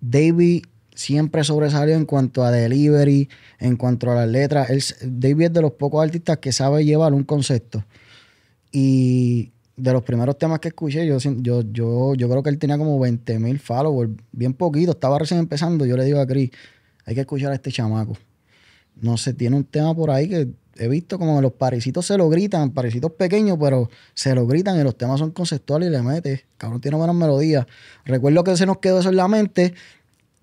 David siempre sobresalió en cuanto a delivery, en cuanto a las letras. Él, David es de los pocos artistas que sabe llevar un concepto. Y de los primeros temas que escuché, yo, yo, yo, yo creo que él tenía como 20.000 followers, bien poquito, estaba recién empezando. Yo le digo a Chris, hay que escuchar a este chamaco. No sé, tiene un tema por ahí que he visto como los parecitos se lo gritan, parecitos pequeños, pero se lo gritan y los temas son conceptuales y le mete. Cabrón tiene buenas melodías. Recuerdo que se nos quedó eso en la mente.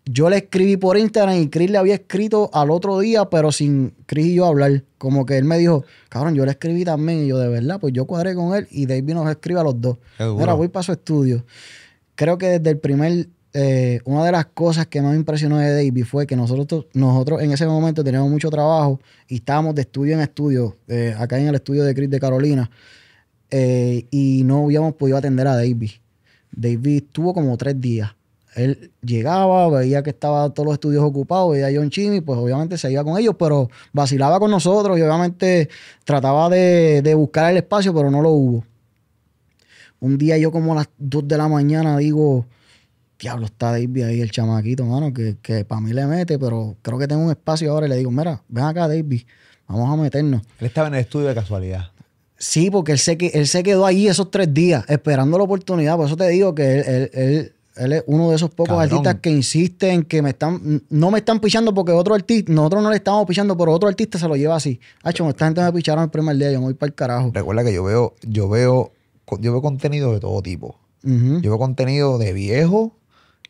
Yo le escribí por Instagram y Chris le había escrito al otro día, pero sin Chris y yo hablar. Como que él me dijo, cabrón, yo le escribí también. Y yo, de verdad, pues yo cuadré con él y David nos escribe a los dos. Ahora voy para su estudio. Creo que desde el primer eh, una de las cosas que más me impresionó de David fue que nosotros, nosotros en ese momento teníamos mucho trabajo y estábamos de estudio en estudio, eh, acá en el estudio de Chris de Carolina, eh, y no habíamos podido atender a David. David estuvo como tres días. Él llegaba, veía que estaban todos los estudios ocupados, veía a John Chimmy, pues obviamente se iba con ellos, pero vacilaba con nosotros y obviamente trataba de, de buscar el espacio, pero no lo hubo. Un día yo como a las 2 de la mañana digo, diablo, está Davey ahí, el chamaquito, mano, que, para mí le mete, pero creo que tengo un espacio ahora y le digo, mira, ven acá, Davey, vamos a meternos. Él estaba en el estudio de casualidad. Sí, porque él se, él se quedó ahí esos tres días esperando la oportunidad. Por eso te digo que él, él, él, es uno de esos pocos artistas que insiste en que me están, no me están pichando porque otro artista, nosotros no le estamos pichando, pero otro artista se lo lleva así. Hacho, esta gente me picharon el primer día, yo me voy para el carajo. Recuerda que yo veo, yo veo, yo veo contenido de todo tipo. Yo veo contenido de viejo,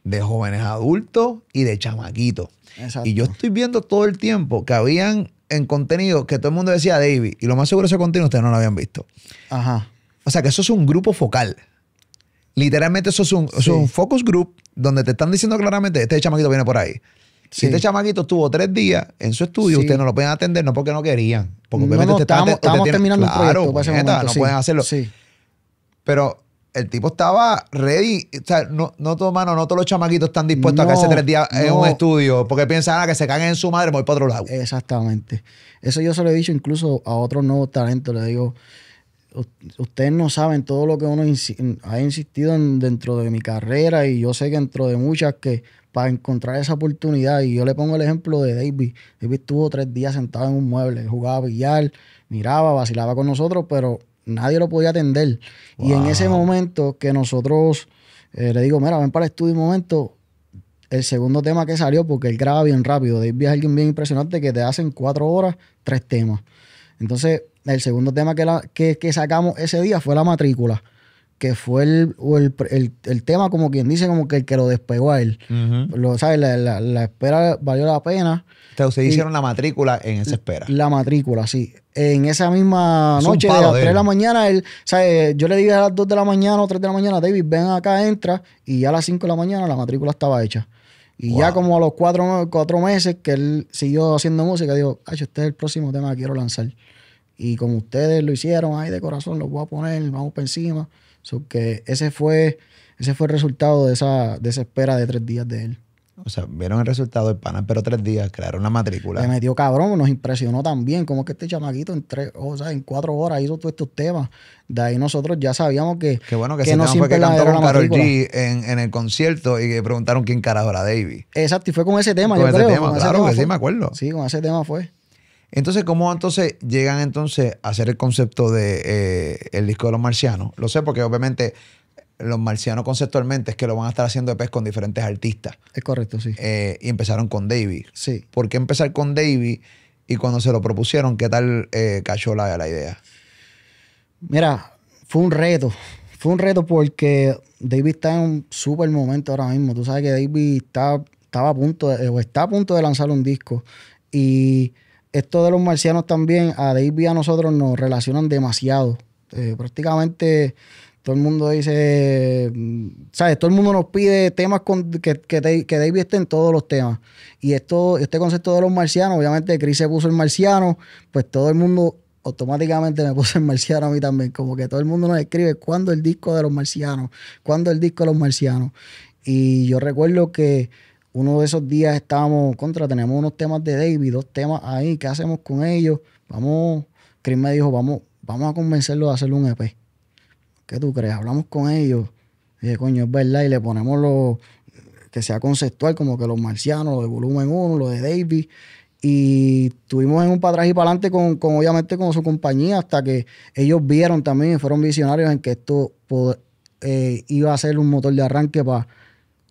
de jóvenes adultos y de chamaquitos. Exacto. Y yo estoy viendo todo el tiempo que habían en contenido que todo el mundo decía David, y lo más seguro ese contenido ustedes no lo habían visto. Ajá. O sea que eso es un grupo focal. Literalmente eso es un, focus group donde te están diciendo claramente, este chamaquito viene por ahí. Si este chamaquito estuvo tres días en su estudio, ustedes no lo pueden atender, no porque no querían. Porque obviamente no, te terminando pues, un proyecto. pueden hacerlo. Pero el tipo estaba ready. O sea, no, no, no todos los chamaquitos están dispuestos a quedarse tres días en un estudio porque piensan ah, que se caen en su madre, voy para otro lado. Exactamente. Eso yo se lo he dicho incluso a otros nuevos talentos. Le digo, ustedes no saben todo lo que uno ha insistido dentro de mi carrera y yo sé que dentro de muchas que para encontrar esa oportunidad. Y yo le pongo el ejemplo de David. David estuvo tres días sentado en un mueble, jugaba billar, miraba, vacilaba con nosotros, pero nadie lo podía atender. Y en ese momento que nosotros eh, le digo, mira, ven para el estudio un momento, el segundo tema que salió, porque él graba bien rápido, Dave es alguien bien impresionante que te hacen cuatro horas, tres temas. Entonces, el segundo tema que, que, que sacamos ese día fue la matrícula que fue el, el, el, tema, como quien dice, como que el que lo despegó a él. lo, ¿sabes? La, la, espera valió la pena. Entonces, ustedes hicieron la matrícula en esa espera. La matrícula, sí. En esa misma noche, a las 3 de la mañana, él, yo le dije a las 2 de la mañana o 3 de la mañana, David, ven acá, entra. Y ya a las 5 de la mañana la matrícula estaba hecha. Y ya como a los cuatro, cuatro, meses que él siguió haciendo música, dijo, este es el próximo tema que quiero lanzar. Y como ustedes lo hicieron, ay, de corazón, lo voy a poner, vamos para encima que ese fue, ese fue el resultado de esa, espera de tres días de él. O sea, vieron el resultado El pana, pero tres días, crearon la matrícula. Me metió cabrón, nos impresionó también. Como que este chamaquito en tres, o sea, en cuatro horas hizo todos estos temas. De ahí nosotros ya sabíamos que. Qué bueno que, ese fue que cantó con Carol G en, el concierto y que preguntaron quién carajo era Davey. Exacto, y fue con ese tema, me acuerdo. Sí, con ese tema fue. Entonces, ¿cómo entonces llegan entonces a hacer el concepto de eh, disco de los marcianos? Lo sé porque obviamente los marcianos conceptualmente es que lo van a estar haciendo de pez con diferentes artistas. Es correcto, sí. Eh, y empezaron con David. Sí. ¿Por qué empezar con David Y cuando se lo propusieron, ¿qué tal eh, cachó la, idea? Mira, fue un reto. Fue un reto porque David está en un súper momento ahora mismo. Tú sabes que David está, estaba a punto o está a punto de lanzar un disco. Y esto de los marcianos también, a David y a nosotros nos relacionan demasiado. Eh, prácticamente todo el mundo dice, mm, ¿sabes? Todo el mundo nos pide temas que, que, que, David esté en todos los temas. Y esto, este concepto de los marcianos, obviamente Chris se puso el marciano, pues todo el mundo automáticamente me puso el marciano a mí también. Como que todo el mundo nos escribe, ¿cuándo el disco de los marcianos? ¿Cuándo el disco de los marcianos? Y yo recuerdo que uno de esos días estábamos contra, tenemos unos temas de David, dos temas ahí, ¿qué hacemos con ellos? Vamos, Chris me dijo, vamos, vamos a convencerlo de hacerle un EP. ¿Qué tú crees? Hablamos con ellos. dije, coño, es verdad, y le ponemos lo que sea conceptual, como que los marcianos, lo de volumen 1, lo de David. Y tuvimos en un para atrás y para adelante con, obviamente, con su compañía, hasta que ellos vieron también, fueron visionarios en que esto eh, iba a ser un motor de arranque para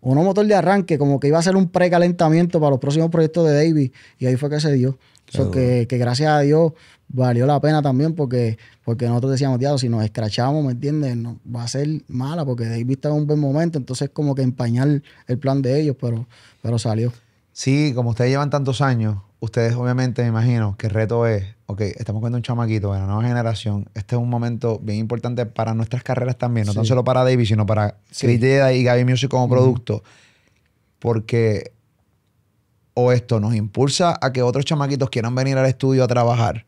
o motor de arranque, como que iba a ser un precalentamiento para los próximos proyectos de David y ahí fue que se dio. que, que, gracias a Dios valió la pena también porque, porque nosotros decíamos, tío, si nos escrachamos, ¿me entiendes? No, va a ser mala porque David está en un buen momento, entonces como que empañar el plan de ellos, pero, pero salió. Sí, como ustedes llevan tantos años, ustedes obviamente me imagino que reto es ok, estamos con un chamaquito de la nueva generación. Este es un momento bien importante para nuestras carreras también, no tan solo para David, sino para sí. y Gaby Music como producto. Porque o esto nos impulsa a que otros chamaquitos quieran venir al estudio a trabajar,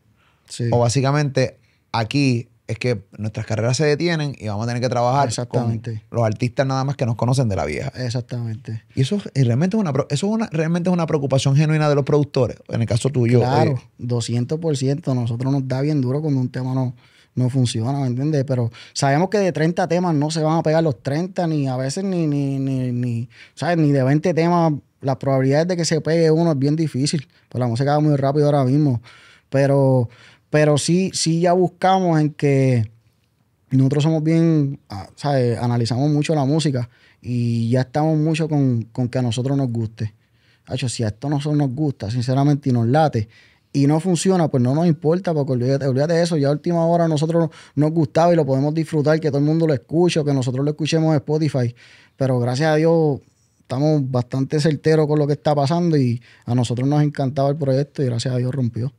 o básicamente aquí es que nuestras carreras se detienen y vamos a tener que trabajar con los artistas nada más que nos conocen de la vieja. Exactamente. Y eso realmente es una es una, realmente una preocupación genuina de los productores, en el caso tuyo. Claro, por 200%. Nosotros nos da bien duro cuando un tema no, no funciona, ¿me entiendes? Pero sabemos que de 30 temas no se van a pegar los 30, ni a veces ni, ni, ni, ni ¿sabes? Ni de 20 temas. La probabilidades de que se pegue uno es bien difícil. Pues la música va muy rápido ahora mismo. Pero pero sí, sí ya buscamos en que nosotros somos bien, ah, ¿sabes? analizamos mucho la música y ya estamos mucho con, que a nosotros nos guste. hecho, si a esto nosotros nos gusta, sinceramente, y nos late, y no funciona, pues no nos importa, porque olvídate, olvídate, de eso. Ya a última hora nosotros nos gustaba y lo podemos disfrutar, que todo el mundo lo escuche o que nosotros lo escuchemos en Spotify. Pero gracias a Dios estamos bastante certeros con lo que está pasando y a nosotros nos encantaba el proyecto y gracias a Dios rompió.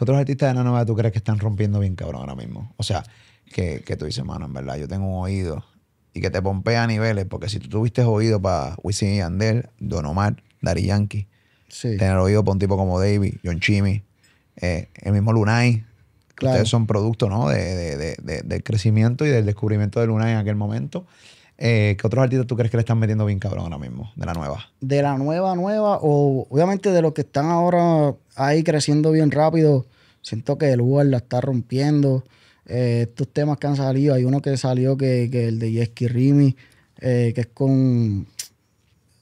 ¿Qué otros artistas de la nueva tú crees que están rompiendo bien cabrón ahora mismo? O sea, que, tú dices, mano, en verdad, yo tengo un oído y que te pompea a niveles, porque si tú tuviste oído para Wisin y Andel, Don Omar, Dari Yankee, tener oído para un tipo como David, John Chimmy, eh, el mismo Lunay, claro. ustedes son producto ¿no? De, del crecimiento y del descubrimiento de Lunay en aquel momento. Eh, ¿Qué otros artistas tú crees que le están metiendo bien cabrón ahora mismo, de la nueva? De la nueva, nueva, o obviamente de los que están ahora ahí creciendo bien rápido. Siento que el world la está rompiendo. Eh, estos temas que han salido, hay uno que salió que, que el de Yeski Rimi, eh, que es con.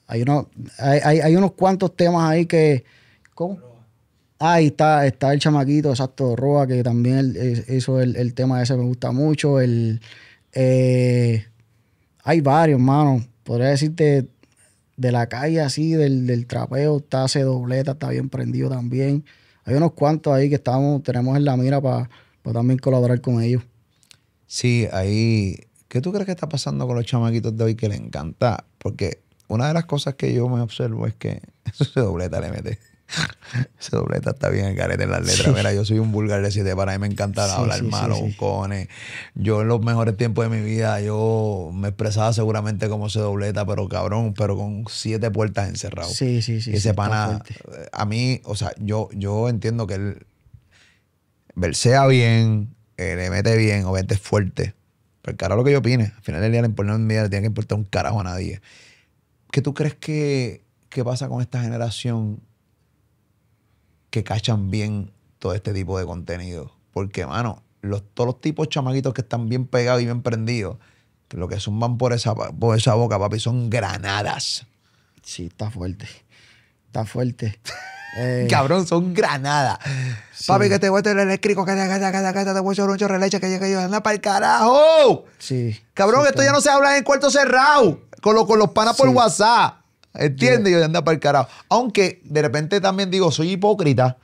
Hay, uno, hay, unos cuantos temas ahí que. ¿Cómo? Ah, ahí está, está el chamaquito, exacto, Roa, que también eso el, el, tema ese, me gusta mucho. El. Hay varios, mano. Podría decirte de la calle así, del, trapeo, está hace dobleta, está bien prendido también. Hay unos cuantos ahí que estamos, tenemos en la mira para también colaborar con ellos. Sí, ahí. ¿Qué tú crees que está pasando con los chamaquitos de hoy que les encanta? Porque una de las cosas que yo me observo es que eso se dobleta le mete. Ese dobleta está bien el carete en las letras. Mira, yo soy un vulgar de siete para mí me encanta hablar sí, malo, cone Yo en los mejores tiempos de mi vida, yo me expresaba seguramente como ese dobleta, pero cabrón, pero con siete puertas encerrado. Sí, sí, sí. Ese pana, eh, a mí, o sea, yo, yo entiendo que él versea bien, eh, le mete bien, o vete fuerte. Pero cara lo que yo opine. Al final del día le importa un día, le tiene que importar un carajo a nadie. ¿Qué tú crees que, que pasa con esta generación? que cachan bien todo este tipo de contenido. Porque, mano, los, todos los tipos chamaguitos que están bien pegados y bien prendidos, lo que zumban por esa, por esa boca, papi, son granadas. Sí, está fuerte. Está fuerte. Eh, Cabrón, son granadas. Papi, que te voy a el eléctrico, que te voy a echar un chorro de leche, que yo anda para el carajo. Sí. Cabrón, esto ya no se habla en cuarto cerrado, con, con los panas por WhatsApp. ¿Entiendes? Yo, ya andaba para el carajo. Aunque de repente también digo, soy hipócrita,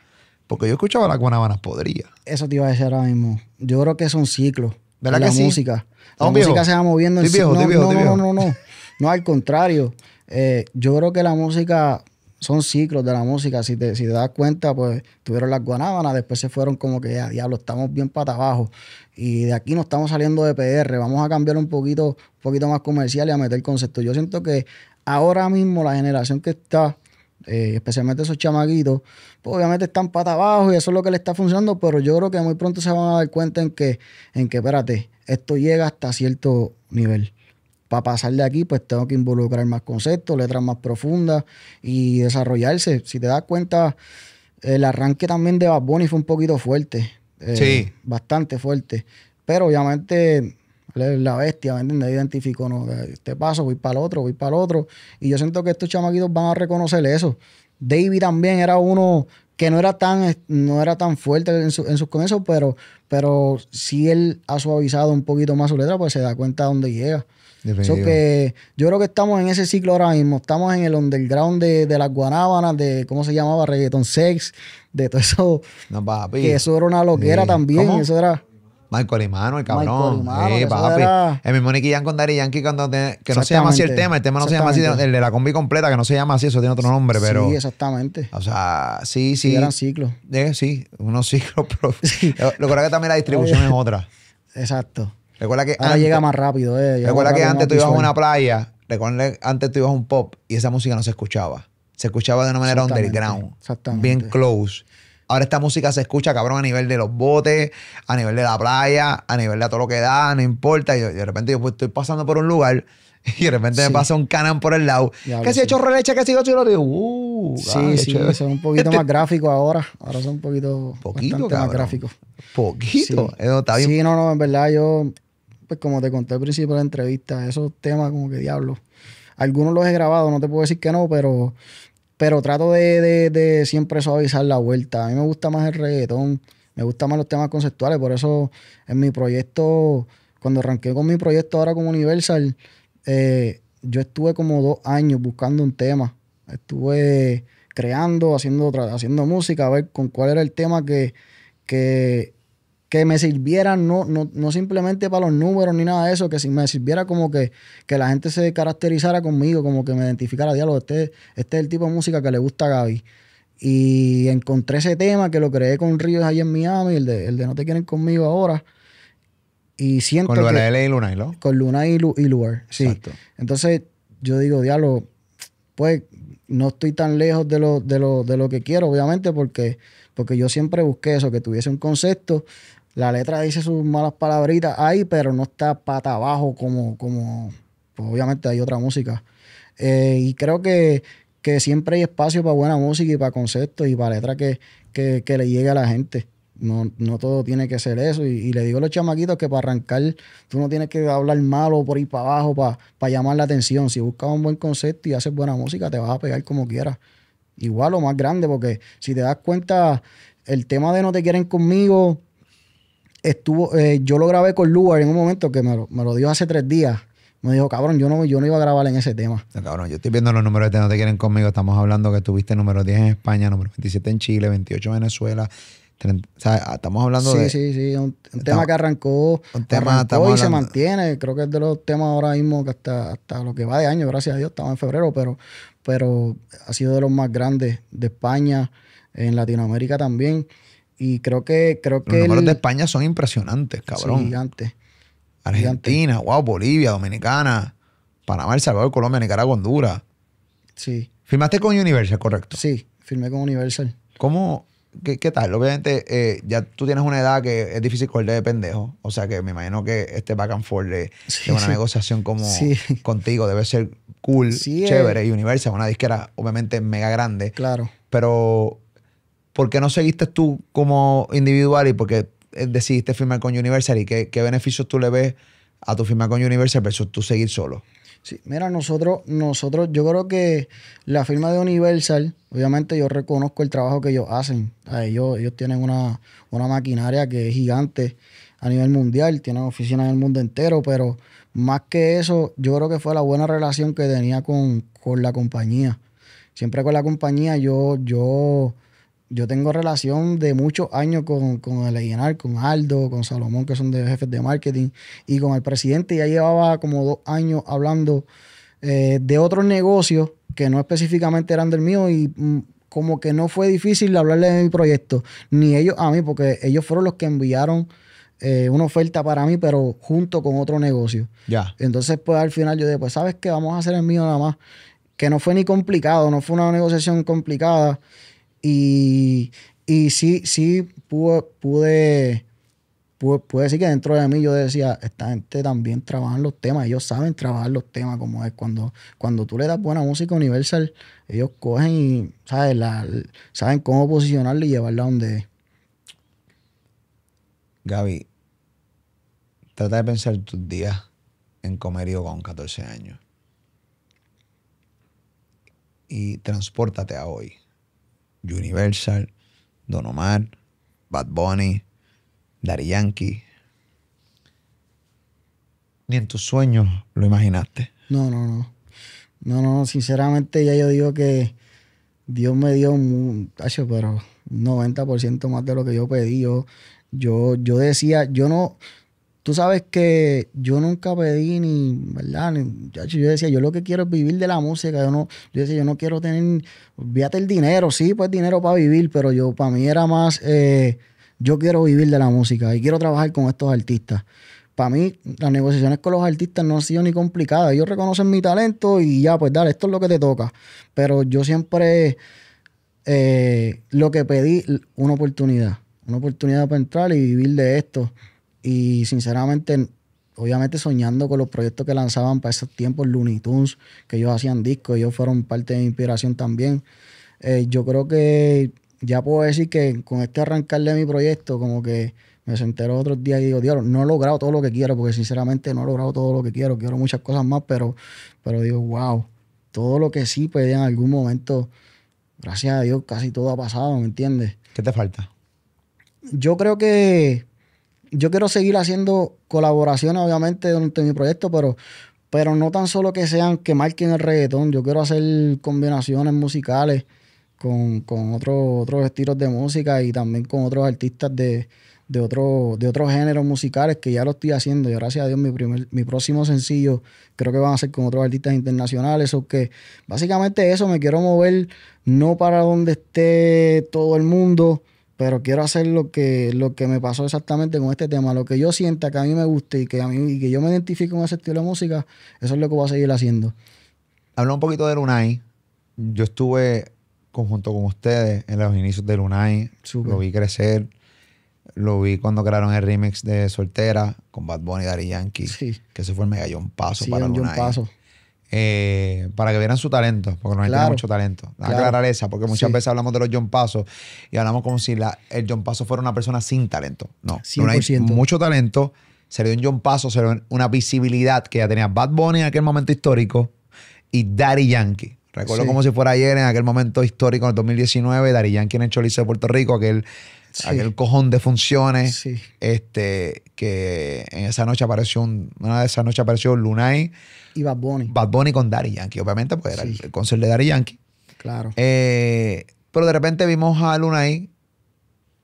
porque yo escuchaba las guanábanas. Podría. Eso te iba a decir ahora mismo. Yo creo que son ciclos ciclo. ¿Verdad la que música. La música se va moviendo en no, no, no, no, no, al contrario. Eh, yo creo que la música son ciclos de la música. Si te, si te das cuenta, pues tuvieron las guanábanas, después se fueron como que ya, ah, diablo, estamos bien para abajo. Y de aquí no estamos saliendo de PR, vamos a cambiar un poquito, un poquito más comercial y a meter concepto Yo siento que ahora mismo la generación que está, eh, especialmente esos chamaguitos, pues obviamente están pata abajo y eso es lo que le está funcionando, pero yo creo que muy pronto se van a dar cuenta en que, en que espérate, esto llega hasta cierto nivel. Para pasar de aquí, pues tengo que involucrar más conceptos, letras más profundas y desarrollarse. Si te das cuenta, el arranque también de Bad Bunny fue un poquito fuerte. Eh, sí. Bastante fuerte. Pero obviamente la bestia, ¿me entiendes? Identificó, no, este paso, voy para el otro, voy para el otro. Y yo siento que estos chamaquitos van a reconocer eso. David también era uno que no era tan, no era tan fuerte en, sus comienzos, pero, pero si él ha suavizado un poquito más su letra, pues se da cuenta de dónde llega. que yo creo que estamos en ese ciclo ahora mismo. Estamos en el underground de, de las guanábanas, de cómo se llamaba, reggaeton sex, de todo eso. Que eso era una loquera también. Eso era y Mano, el cabrón. sí, El mismo Nicky Jan con Dari Yankee cuando que no se llama así el tema, el tema no se llama así, el de la combi completa que no se llama así, eso tiene otro nombre, pero. Sí, exactamente. O sea, sí, sí. sí eran ciclos. sí, unos ciclos, pero. recuerda que que también la distribución es otra. Exacto. Recuerda que. Ahora llega más rápido, eh. recuerda que antes tú ibas a una playa, recuerda que antes tú ibas a un pop y esa música no se escuchaba. Se escuchaba de una manera underground. Exactamente. Bien close. Ahora esta música se escucha, cabrón, a nivel de los botes, a nivel de la playa, a nivel de todo lo que da, no importa. Y de repente yo pues, estoy pasando por un lugar y de repente me pasa un canon por el lado. que si he hecho releche, que si yo lo digo, uh, Sí, ah, sí, son un poquito este más gráficos ahora. Ahora son un poquito, poquito más gráficos. Poquito. Eso está bien. Sí, no, no, en verdad yo, pues como te conté al principio de la entrevista, esos temas como que diablo. Algunos los he grabado, no te puedo decir que no, pero pero trato de, de, siempre suavizar la vuelta. A mí me gusta más el reggaetón, me gustan más los temas conceptuales. Por eso en mi proyecto, cuando arranqué con mi proyecto ahora con Universal, eh, yo estuve como dos años buscando un tema. Estuve creando, haciendo, haciendo música, a ver con cuál era el tema que, que que me sirviera no, no, simplemente para los números ni nada de eso, que si me sirviera como que, que la gente se caracterizara conmigo, como que me identificara, diálogo, este, este es el tipo de música que le gusta a Gaby. Y encontré ese tema que lo creé con Ríos ahí en Miami, el de, el de No te quieren conmigo ahora. Y siento con Luna y Luna, ¿no? Con Luna y, Lu, y Luar, sí. Entonces yo digo, diálogo, pues no estoy tan lejos de lo, de lo, que quiero, obviamente, porque, porque yo siempre busqué eso, que tuviese un concepto la letra dice sus malas palabritas ahí, pero no está pata abajo como, como pues, obviamente hay otra música. Eh, y creo que, siempre hay espacio para buena música y para conceptos y para letras que, le llegue a la gente. No, no, todo tiene que ser eso. Y, le digo a los chamaquitos que para arrancar, tú no tienes que hablar malo por ir para abajo para, para llamar la atención. Si buscas un buen concepto y haces buena música, te vas a pegar como quieras. Igual o más grande, porque si te das cuenta, el tema de no te quieren conmigo, estuvo, eh, yo lo grabé con Lugar en un momento que me lo, me dio hace tres días. Me dijo, cabrón, yo no, yo no iba a grabar en ese tema. cabrón, yo estoy viendo los números de No Te Quieren Conmigo. Estamos hablando que tuviste número 10 en España, número 27 en Chile, 28 en Venezuela. o sea, ah, estamos hablando de... Sí, sí, sí. Un, tema que arrancó, un tema, y se mantiene. Creo que es de los temas ahora mismo que hasta, hasta lo que va de año, gracias a Dios, estamos en febrero, pero, pero ha sido de los más grandes de España, en Latinoamérica también. Y creo que. Creo que Los números de España son impresionantes, cabrón. Sí, gigantes. Argentina, wow, Bolivia, Dominicana, Panamá, El Salvador, Colombia, Nicaragua, Honduras. Sí. Firmaste con Universal, correcto. Sí, firmé con Universal. ¿Cómo? ¿Qué, tal? Obviamente, eh, ya tú tienes una edad que es difícil correr de pendejo. O sea que me imagino que este back and forth de, una negociación como contigo debe ser cool, chévere. Eh. Y Universal, una disquera obviamente mega grande. Claro. Pero ¿por qué no seguiste tú como individual y por qué eh, decidiste firmar con Universal y qué, beneficios tú le ves a tu firma con Universal versus tú seguir solo? Sí, mira, nosotros, nosotros, yo creo que la firma de Universal, obviamente yo reconozco el trabajo que ellos hacen. ellos, ellos tienen una, una maquinaria que es gigante a nivel mundial, tienen oficinas en el mundo entero, pero más que eso, yo creo que fue la buena relación que tenía con, con la compañía. Siempre con la compañía yo, yo yo tengo relación de muchos años con, el con Aldo, con Salomón, que son de jefes de marketing, y con el presidente. Ya llevaba como dos años hablando eh, de otros negocios que no específicamente eran del mío y mm, como que no fue difícil hablarle de mi proyecto, ni ellos a mí, porque ellos fueron los que enviaron eh, una oferta para mí, pero junto con otro negocio. Ya. Entonces, pues al final yo dije, pues, ¿sabes qué? Vamos a hacer el mío nada más. Que no fue ni complicado, no fue una negociación complicada. Y, sí, sí pude, pude, decir que dentro de mí yo decía, esta gente también trabaja los temas, ellos saben trabajar los temas, como es cuando, cuando tú le das buena música universal, ellos cogen y ¿sabes? saben cómo posicionarla y llevarla donde es. Gaby, trata de pensar tus días en Comerío con 14 años. Y transpórtate a hoy Universal, Don Omar, Bad Bunny, Daddy Yankee. Ni en tus sueños lo imaginaste. No, no, no. No, no, sinceramente ya yo digo que Dios me dio un 90% más de lo que yo pedí. Yo, yo, yo decía, yo no, Tú sabes que yo nunca pedí ni, ¿verdad? yo decía, yo lo que quiero es vivir de la música. Yo, no, yo decía, yo no quiero tener, olvídate el dinero, sí, pues dinero para vivir, pero yo, para mí era más, eh, yo quiero vivir de la música y quiero trabajar con estos artistas para mí las negociaciones con los artistas no han sido ni complicadas. Ellos reconocen mi talento y ya, pues dale, esto es lo que te toca. Pero yo siempre eh, lo que pedí, una oportunidad. Una oportunidad para entrar y vivir de esto. Y sinceramente, obviamente soñando con los proyectos que lanzaban para esos tiempos, Looney Tunes, que ellos hacían discos, ellos fueron parte de mi inspiración también. Eh, yo creo que ya puedo decir que con este arrancarle mi proyecto, como que me senté los otros días y digo, Dios, no he logrado todo lo que quiero, porque sinceramente no he logrado todo lo que quiero, quiero muchas cosas más, pero, pero digo, wow, todo lo que sí, pedí en algún momento, gracias a Dios, casi todo ha pasado, ¿me entiendes? ¿Qué te falta? Yo creo que yo quiero seguir haciendo colaboraciones, obviamente, durante mi proyecto, pero, pero no tan solo que sean que marquen el reggaetón. Yo quiero hacer combinaciones musicales con, con otros estilos de música y también con otros artistas de, de, de otros géneros musicales que ya lo estoy haciendo. Y gracias a Dios, mi, mi próximo sencillo creo que van a ser con otros artistas internacionales. O que básicamente eso, me quiero mover no para donde esté todo el mundo pero quiero hacer lo que, lo que me pasó exactamente con este tema, lo que yo sienta que a mí me guste y que, a mí, que yo me identifique con ese estilo de música, eso es lo que voy a seguir haciendo. Habló un poquito de Lunay. Yo estuve conjunto con ustedes en los inicios de Lunay, lo vi crecer, lo vi cuando crearon el remix de Soltera con Bad Bunny y Daddy Yankee, que se fue el mega paso para Lunay. Paso. Eh, para que vieran su talento, porque no hay mucho talento. La Aclarar esa, porque muchas veces hablamos de los John Paso y hablamos como si el John Paso fuera una persona sin talento. No, no hay mucho talento. Se le dio un John Paso, se le dio una visibilidad que ya tenía Bad Bunny en aquel momento histórico y Daddy Yankee. Recuerdo como si fuera ayer, en aquel momento histórico, en el 2019, Daddy Yankee en el Cholice de Puerto Rico, aquel aquel cojón de funciones. Este, que en esa noche apareció, una de esas noches apareció Lunay. Y Bad Bunny. Bad Bunny con Daddy Yankee, obviamente, pues era el, el de Daddy Yankee. Claro. Eh, pero de repente vimos a Lunay.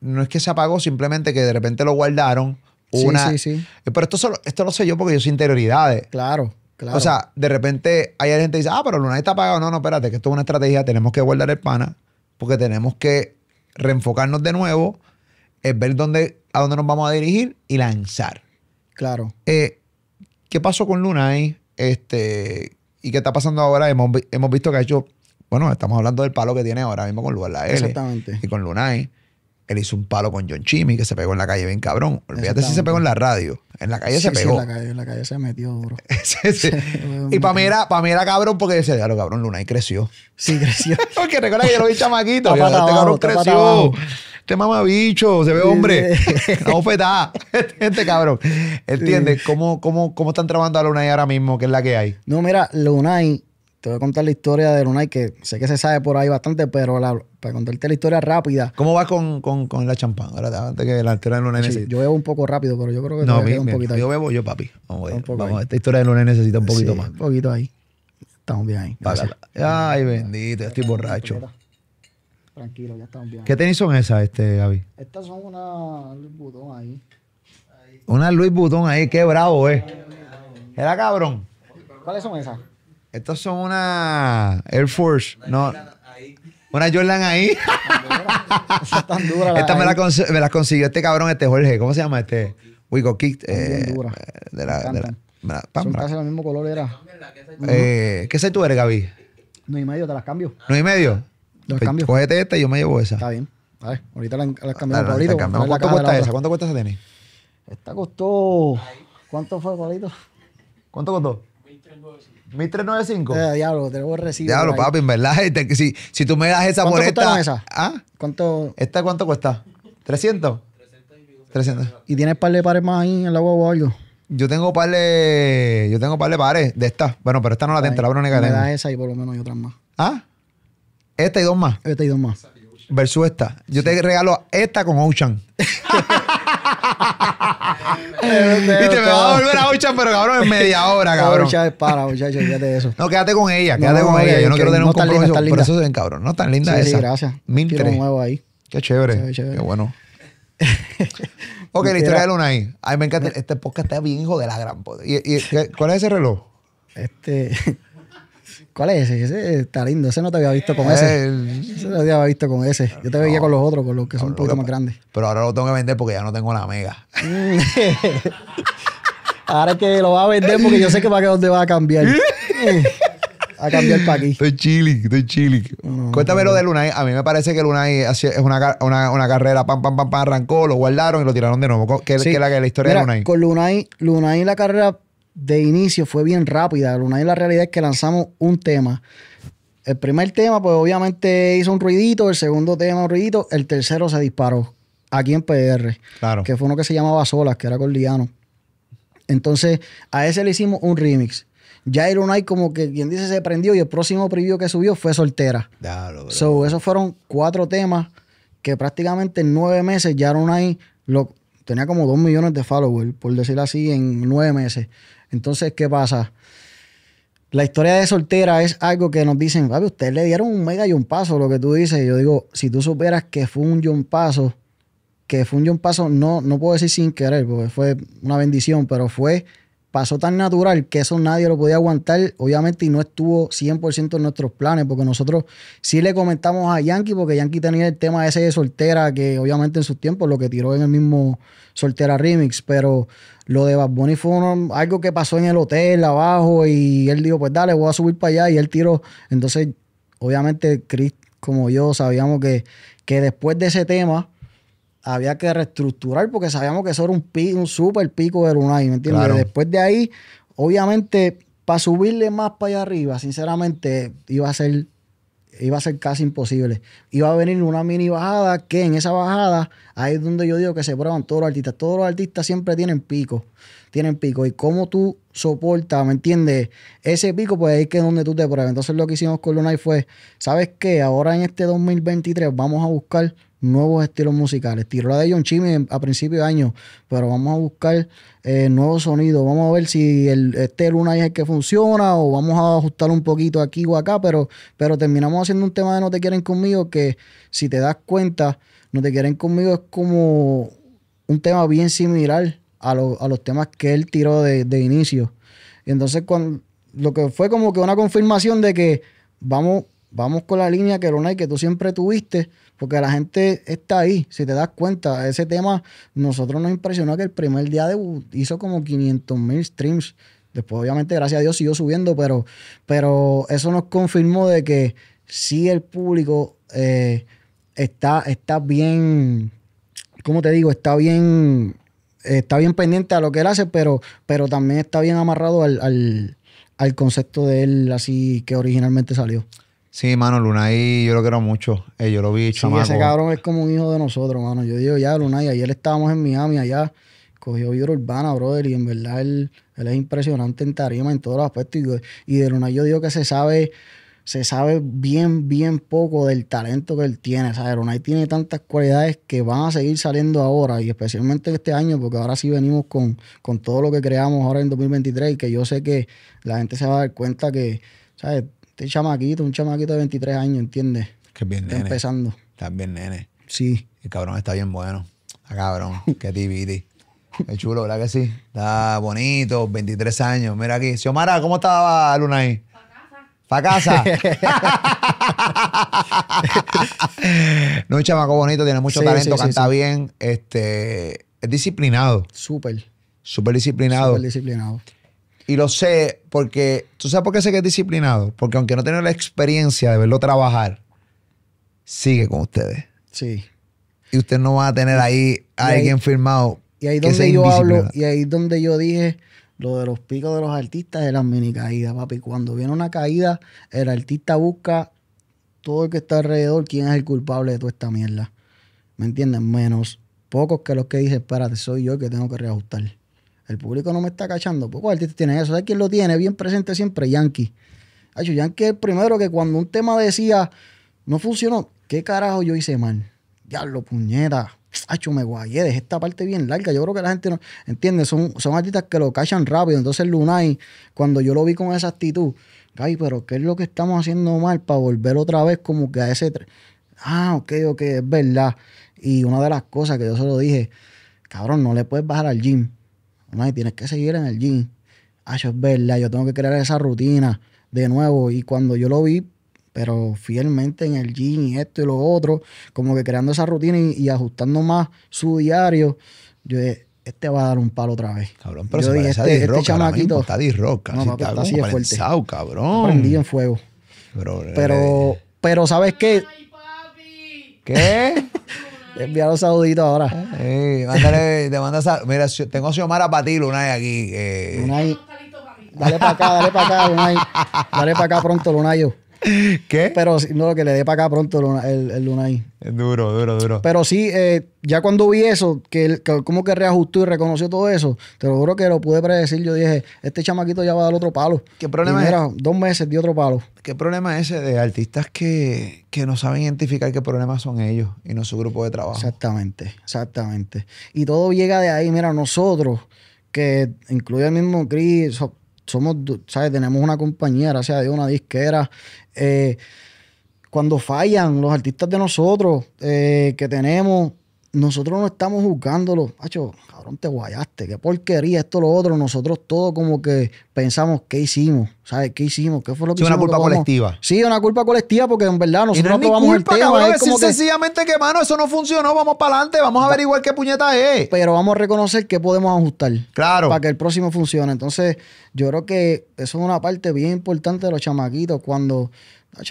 No es que se apagó, simplemente que de repente lo guardaron. Una, sí, sí, sí. Pero esto, solo, esto lo sé yo porque yo soy interioridades. Claro, claro. O sea, de repente hay gente que dice, ah, pero Lunay está apagado. No, no, espérate, que esto es una estrategia. Tenemos que guardar el pana porque tenemos que reenfocarnos de nuevo, es ver dónde, a dónde nos vamos a dirigir y lanzar. Claro. Eh, ¿Qué pasó con Luna Este, ¿Y qué está pasando ahora? Hemos, hemos visto que ha hecho bueno, estamos hablando del palo que tiene ahora mismo con la L Exactamente. y con Lunay. Él hizo un palo con John Chimmy que se pegó en la calle bien cabrón. Olvídate si se pegó en la radio. En la calle se pegó. Sí, en, la calle, en la calle se metió duro. y para mí, era, cabrón porque decía, ya lo cabrón, Lunay creció. Sí, creció. porque recuerda que yo lo vi chamaquito. este cabrón creció. Este mamabicho, se ve hombre. no ofeta. Este cabrón. ¿Entiendes? ¿Cómo, cómo, ¿Cómo están trabajando a Lunay ahora mismo? ¿Qué es la que hay? No, mira, Lunay te voy a contar la historia de Lunay, que sé que se sabe por ahí bastante, pero para contarte la historia rápida. ¿Cómo vas con, con, con la champán? antes que la historia de Lunay Yo bebo un poco rápido, pero yo creo que no, un poquito poquito Yo bebo yo, papi. Vamos, a ver. esta historia de Lunay necesita un poquito más. Un poquito ahí. Estamos bien ahí. Ay, bendito, ya estoy borracho. Tranquilo, ya estamos bien. ¿Qué tenis son esas, este, Gaby? Estas son una Luis Butón ahí. Unas Una Luis Butón ahí, qué bravo, eh. Era cabrón. ¿Cuáles son esas? Estas son una Air Force. No. Una Jordan ahí. Tan Esta me las consiguió este cabrón, este Jorge. ¿Cómo se llama este? Wigo Kick. Eh, eh, de la. De la, Son casi el mismo color, era. Eh, ¿Qué sé tú eres, Gaby? No y medio, te las cambio. ¿No y medio? Pues, cambio. Pues, Cógete esta y yo me llevo esa. Está bien. A ver, ahorita las cambiamos. ahorita. la, cambiamos. ¿Cuánto cuesta esa? ¿Cuánto cuesta esa tenis? Esta costó. ¿Cuánto fue, Pablito? ¿Cuánto costó? 1395. Eh, lo diablo, a recibir Diablo, papi, en verdad. si, si, tú me das esa por esta. Esa? ¿Ah? ¿Cuánto? ¿Esta cuánto cuesta? ¿300? 300. ¿Y tienes par de pares más ahí en la guagua o algo? Yo tengo par de. Yo tengo par de pares de esta Bueno, pero esta no la tengo, la única me tengo. esa y por lo menos hay otras más. ¿Ah? Esta y dos más. Esta y dos más. Versus esta. Yo te regalo esta con Ocean. y te me va a volver a Ocha, pero cabrón, en media hora, cabrón. Ocha es para, quédate de eso. No, quédate con ella, quédate con ella. Yo no quiero tener un compromiso. Linda, por eso se ven, cabrón. No tan linda esa. Sí, gracias. un nuevo ahí. Qué chévere. Qué bueno. ok, la historia de ahí. Ay, me encanta. Este podcast está bien hijo de la gran. ¿Y, y, cuál es ese reloj? Este... ¿Cuál es ese? Ese está lindo. Ese no te había visto con ese. Ese no te había visto con ese. Yo te veía con los otros, con los que son un poquito más grandes. Pero ahora lo tengo que vender porque ya no tengo la mega. Mm. ahora es que lo va a vender porque yo sé que va a dónde va a cambiar. Eh, a cambiar para aquí. Estoy chilling, estoy chilling. Cuéntame lo de Lunay. A mí me parece que Lunay es una, carrera, pam, pam, pam, pam, arrancó, lo guardaron y lo tiraron de nuevo. ¿Qué, es la, historia de Lunay? Con Lunay, Lunay la carrera de inicio fue bien rápida. la realidad es que lanzamos un tema. El primer tema, pues obviamente hizo un ruidito, el segundo tema un ruidito, el tercero se disparó aquí en PR, claro. que fue uno que se llamaba Solas, que era cordiano. Entonces, a ese le hicimos un remix. Ya un como que quien dice se prendió y el próximo preview que subió fue Soltera. Claro, so, esos fueron cuatro temas que prácticamente en nueve meses ya ahí lo, tenía como dos millones de followers, por decir así, en nueve meses. Entonces, ¿qué pasa? La historia de soltera es algo que nos dicen, usted ustedes le dieron un mega y un paso lo que tú dices. yo digo, si tú supieras que fue un paso, que fue un paso, no, no puedo decir sin querer, porque fue una bendición, pero fue pasó tan natural que eso nadie lo podía aguantar, obviamente, y no estuvo 100% en nuestros planes, porque nosotros sí le comentamos a Yankee, porque Yankee tenía el tema ese de soltera, que obviamente en sus tiempos lo que tiró en el mismo soltera remix, pero lo de Bad Bunny fue algo que pasó en el hotel abajo, y él dijo, pues dale, voy a subir para allá, y él tiró. Entonces, obviamente, Chris, como yo, sabíamos que, que después de ese tema, había que reestructurar porque sabíamos que eso era un, pico, un super pico de Lunay, ¿me entiendes? Después de ahí, obviamente, para subirle más para allá arriba, sinceramente, iba a ser iba a ser casi imposible. Iba a venir una mini bajada que en esa bajada, ahí es donde yo digo que se prueban todos los artistas. Todos los artistas siempre tienen pico, tienen pico. Y cómo tú soportas, ¿me entiendes? Ese pico, pues ahí que es donde tú te pruebas. Entonces lo que hicimos con Lunay fue, ¿sabes qué? Ahora en este 2023 vamos a buscar nuevos estilos musicales. Tiró la de John Chimmy a principio de año, pero vamos a buscar eh, nuevos sonidos. Vamos a ver si el, este Luna es el que funciona o vamos a ajustar un poquito aquí o acá, pero, pero terminamos haciendo un tema de No Te Quieren Conmigo que si te das cuenta, No Te Quieren Conmigo es como un tema bien similar a, los temas que él tiró de, inicio. Y entonces cuando, lo que fue como que una confirmación de que vamos, vamos con la línea que Luna y que tú siempre tuviste porque la gente está ahí, si te das cuenta. Ese tema, nosotros nos impresionó que el primer día de hizo como 500 mil streams. Después, obviamente, gracias a Dios siguió subiendo, pero, pero eso nos confirmó de que sí el público eh, está, está bien, ¿cómo te digo? Está bien, está bien pendiente a lo que él hace, pero, pero también está bien amarrado al, al concepto de él así que originalmente salió. Sí, mano, Lunay yo lo quiero mucho. yo lo vi, sí, ese cabrón es como un hijo de nosotros, mano. Yo digo, ya, Lunay, ayer estábamos en Miami, allá. Cogió vibra urbana, brother, y en verdad él, es impresionante en tarima, en todos los aspectos. Y, de Lunay yo digo que se sabe se sabe bien, bien poco del talento que él tiene. O sea, Lunay tiene tantas cualidades que van a seguir saliendo ahora y especialmente este año, porque ahora sí venimos con, con todo lo que creamos ahora en 2023 y que yo sé que la gente se va a dar cuenta que, ¿sabes? Este chamaquito, un chamaquito de 23 años, ¿entiendes? Que bien, está empezando. Está bien, nene. Sí. El cabrón está bien bueno. Ah, cabrón. Qué tibiti. Es chulo, ¿verdad que sí? Está bonito, 23 años. Mira aquí. Xiomara, ¿cómo estaba Luna ahí? Pa' casa. no, un chamaco bonito, tiene mucho talento, canta bien. Este, es disciplinado. Súper. Súper disciplinado. Súper disciplinado. Y lo sé porque, ¿tú sabes por qué sé que es disciplinado? Porque aunque no tenga la experiencia de verlo trabajar, sigue con ustedes. Sí. Y usted no va a tener ahí a alguien firmado. Y ahí donde yo hablo, y ahí donde yo dije lo de los picos de los artistas las mini caídas, papi. Cuando viene una caída, el artista busca todo el que está alrededor, quién es el culpable de toda esta mierda. ¿Me entienden? Menos pocos que los que dije, espérate, soy yo el que tengo que reajustar. El público no me está cachando. El pues, artista tiene eso. ¿Sabes quién lo tiene? Bien presente siempre, Yankee. Yankee el primero que cuando un tema decía no funcionó, ¿qué carajo yo hice mal? Ya lo puñeta. me guayé. Dejé esta parte bien larga. Yo creo que la gente no entiende. Son, son artistas que lo cachan rápido. Entonces, Lunay, cuando yo lo vi con esa actitud, ay, pero ¿qué es lo que estamos haciendo mal para volver otra vez como que a ese. Ah, ok, ok, es verdad. Y una de las cosas que yo se lo dije, cabrón, no le puedes bajar al gym no, tienes que seguir en el gym. Ah, es verdad, yo tengo que crear esa rutina de nuevo. Y cuando yo lo vi, pero fielmente en el gym y esto y lo otro, como que creando esa rutina y, ajustando más su diario, yo dije, este va a dar un palo otra vez. Cabrón, pero este, este chamaquito. Está disroca. No, está, así fuerte. cabrón. en fuego. pero, pero, eh, ¿sabes qué? ¿Qué? Enviar los saluditos ahora. mándale, te manda Mira, tengo Xiomara para ti, Lunay, aquí. Eh. Lunay. Dale para acá, dale para acá, Lunay. Dale para acá pronto, Lunayo. ¿Qué? Pero no, lo que le dé para acá pronto el, el Lunay. Es duro, duro, duro. Pero sí, eh, ya cuando vi eso, que, que, como que reajustó y reconoció todo eso, te lo juro que lo pude predecir. Yo dije, este chamaquito ya va a dar otro palo. ¿Qué problema es? Dos meses dio otro palo. ¿Qué problema es ese de artistas que, no saben identificar qué problemas son ellos y no su grupo de trabajo? Exactamente, exactamente. Y todo llega de ahí. Mira, nosotros, que incluye el mismo Chris, somos, ¿sabes? Tenemos una compañera sea de una disquera. Eh, cuando fallan los artistas de nosotros eh, que tenemos, nosotros no estamos juzgándolo. Macho, cabrón, te guayaste, qué porquería, esto, lo otro. Nosotros todos como que pensamos, ¿qué hicimos? ¿Sabes? ¿Qué hicimos? ¿Qué fue lo que sí, una culpa colectiva. Sí, una culpa colectiva porque en verdad nosotros no, culpa, el tema. Cabrón, es decir como que... sencillamente que, mano, eso no funcionó, vamos para adelante, vamos a averiguar qué puñeta es. Pero vamos a reconocer qué podemos ajustar. Claro. Para que el próximo funcione. Entonces, yo creo que eso es una parte bien importante de los chamaquitos cuando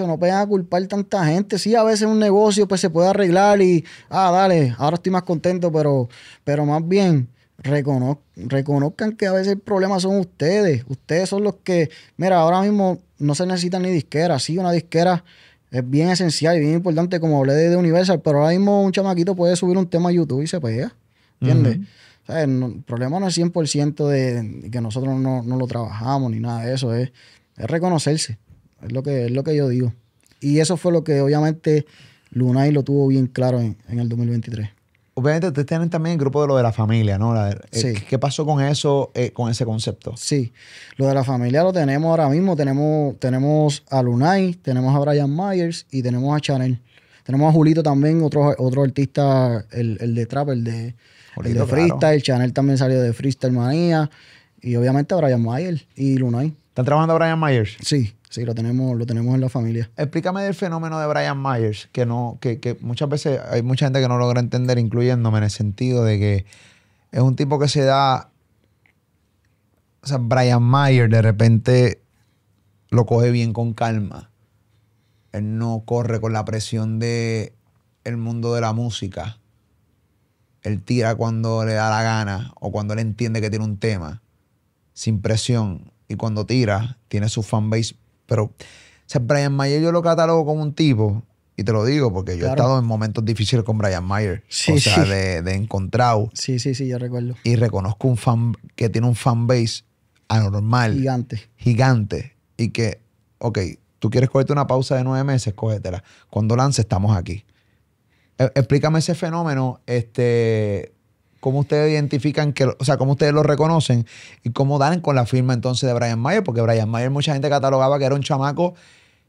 no vayan a culpar tanta gente. Sí, a veces un negocio pues se puede arreglar y, ah, dale, ahora estoy más contento, pero, pero más bien reconozcan que a veces el problema son ustedes. Ustedes son los que, mira, ahora mismo no se necesita ni disquera. Sí, una disquera es bien esencial y bien importante, como hablé de, Universal, pero ahora mismo un chamaquito puede subir un tema a YouTube y se pega. ¿Entiendes? el, problema no es 100% de, que nosotros no, no, lo trabajamos ni nada de eso, es reconocerse. Es lo que, es lo que yo digo. Y eso fue lo que obviamente Lunay lo tuvo bien claro en, el 2023. Obviamente ustedes tienen también el grupo de lo de la familia, ¿no? Eh, sí. ¿Qué pasó con eso, eh, con ese concepto? Sí, lo de la familia lo tenemos ahora mismo. Tenemos, tenemos a Lunay, tenemos a Brian Myers y tenemos a Chanel. Tenemos a Julito también, otro, otro artista, el, de trap, el de, Julito, el de freestyle. Chanel también salió de Freestyle Manía. Y obviamente a Brian Myers y Lunay. ¿Están trabajando a Brian Myers? Sí. Sí, lo tenemos, lo tenemos en la familia. Explícame del fenómeno de Brian Myers, que no, que, muchas veces hay mucha gente que no logra entender, incluyéndome, en el sentido de que es un tipo que se da. O sea, Brian Myers de repente lo coge bien con calma. Él no corre con la presión de mundo de la música. Él tira cuando le da la gana o cuando él entiende que tiene un tema, sin presión. Y cuando tira, tiene su fanbase pero o sea, Brian Mayer yo lo catalogo como un tipo, y te lo digo porque yo he estado en momentos difíciles con Brian Mayer, o sea, de, encontrado. Sí, sí, sí, yo recuerdo. Y reconozco un fan que tiene un fan base anormal. Gigante. Gigante. Y que, ok, tú quieres cogerte una pausa de nueve meses, cógetela. Cuando lance, estamos aquí. E, explícame ese fenómeno, este, cómo ustedes identifican que, o sea, cómo ustedes lo reconocen y cómo dan con la firma entonces de Brian Myers? porque Brian Myers mucha gente catalogaba que era un chamaco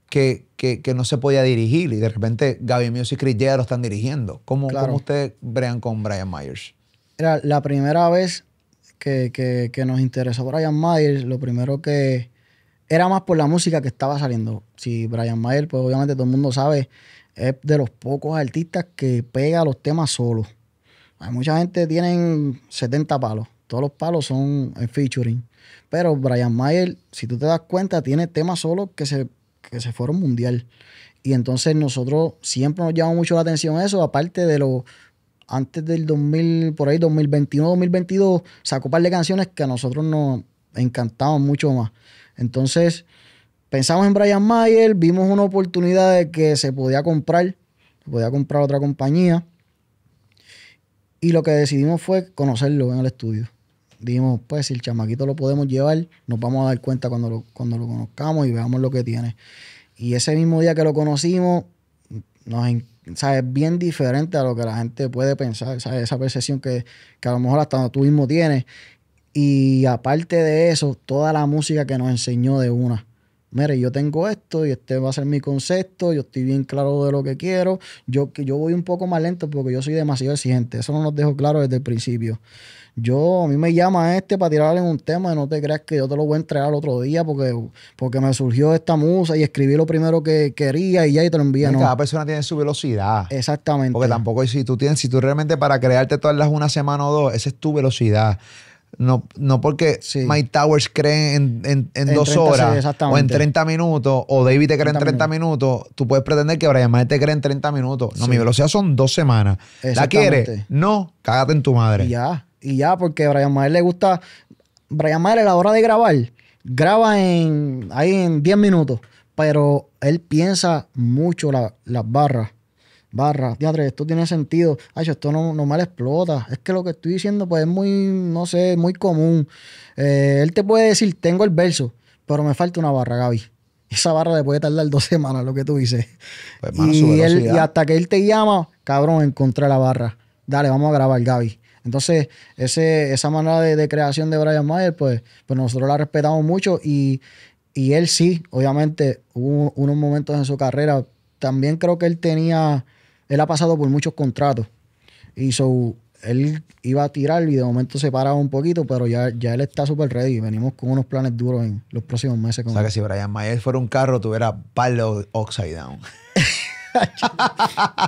que, que, no se podía dirigir y de repente Gaby Music y Chris lo están dirigiendo. ¿Cómo, ustedes brean con Brian Myers? Era la primera vez que, que, que nos interesó Brian Myers, lo primero que era más por la música que estaba saliendo. Si Brian Mayer, pues obviamente todo el mundo sabe, es de los pocos artistas que pega los temas solos. Hay mucha gente tienen 70 palos. Todos los palos son en eh, featuring. Pero Brian Mayer, si tú te das cuenta, tiene temas solos que se, se fueron mundial. Y entonces nosotros siempre nos llamamos mucho la atención eso, aparte de lo antes del 2000, por ahí 2021, 2022, sacó un par de canciones que a nosotros nos encantaban mucho más. Entonces, pensamos en Brian Mayer, vimos una oportunidad de que se podía comprar, se podía comprar otra compañía. Y lo que decidimos fue conocerlo en el estudio. Dijimos, pues si el chamaquito lo podemos llevar, nos vamos a dar cuenta cuando lo, cuando lo conozcamos y veamos lo que tiene. Y ese mismo día que lo conocimos, nos, bien diferente a lo que la gente puede pensar, esa percepción que, que a lo mejor hasta tú mismo tienes. Y aparte de eso, toda la música que nos enseñó de una mire, yo tengo esto y este va a ser mi concepto, yo estoy bien claro de lo que quiero, yo, yo voy un poco más lento porque yo soy demasiado exigente, eso no lo dejo claro desde el principio. Yo, a mí me llama este para tirarle un tema y no te creas que yo te lo voy a entregar el otro día porque, porque me surgió esta musa y escribí lo primero que quería y ya y te lo envía. Cada persona tiene su velocidad. Exactamente. Porque tampoco, si tú tienes, si tú realmente para crearte todas las una semana o dos, esa es tu velocidad. No, porque Mike Towers cree en, dos horas o en 30 minutos o David te cree en 30 minutos. Tú puedes pretender que Brian Mayer te cree en 30 minutos. No, mi velocidad son dos semanas. ¿La quiere? No, cágate en tu madre. ya, y ya, porque a Brian Mayer le gusta. Brian Mayer a la hora de grabar, graba en ahí en 10 minutos, pero él piensa mucho las barras barra, diadre, esto tiene sentido, ay, esto no, no explota, es que lo que estoy diciendo pues es muy, no sé, muy común. Eh, él te puede decir, tengo el verso, pero me falta una barra, Gaby. Esa barra le puede tardar dos semanas, lo que tú dices. Pues, y, él, y hasta que él te llama, cabrón, encontré la barra. Dale, vamos a grabar, Gaby. Entonces, ese, esa manera de, creación de Brian Mayer, pues, pues nosotros la respetamos mucho y, y él sí, obviamente, hubo unos momentos en su carrera. También creo que él tenía él ha pasado por muchos contratos. Y so, él iba a tirar y de momento se paraba un poquito, pero ya, ya él está súper ready. Venimos con unos planes duros en los próximos meses. Con o sea, que si Brian Mayer fuera un carro, tuviera palo upside down.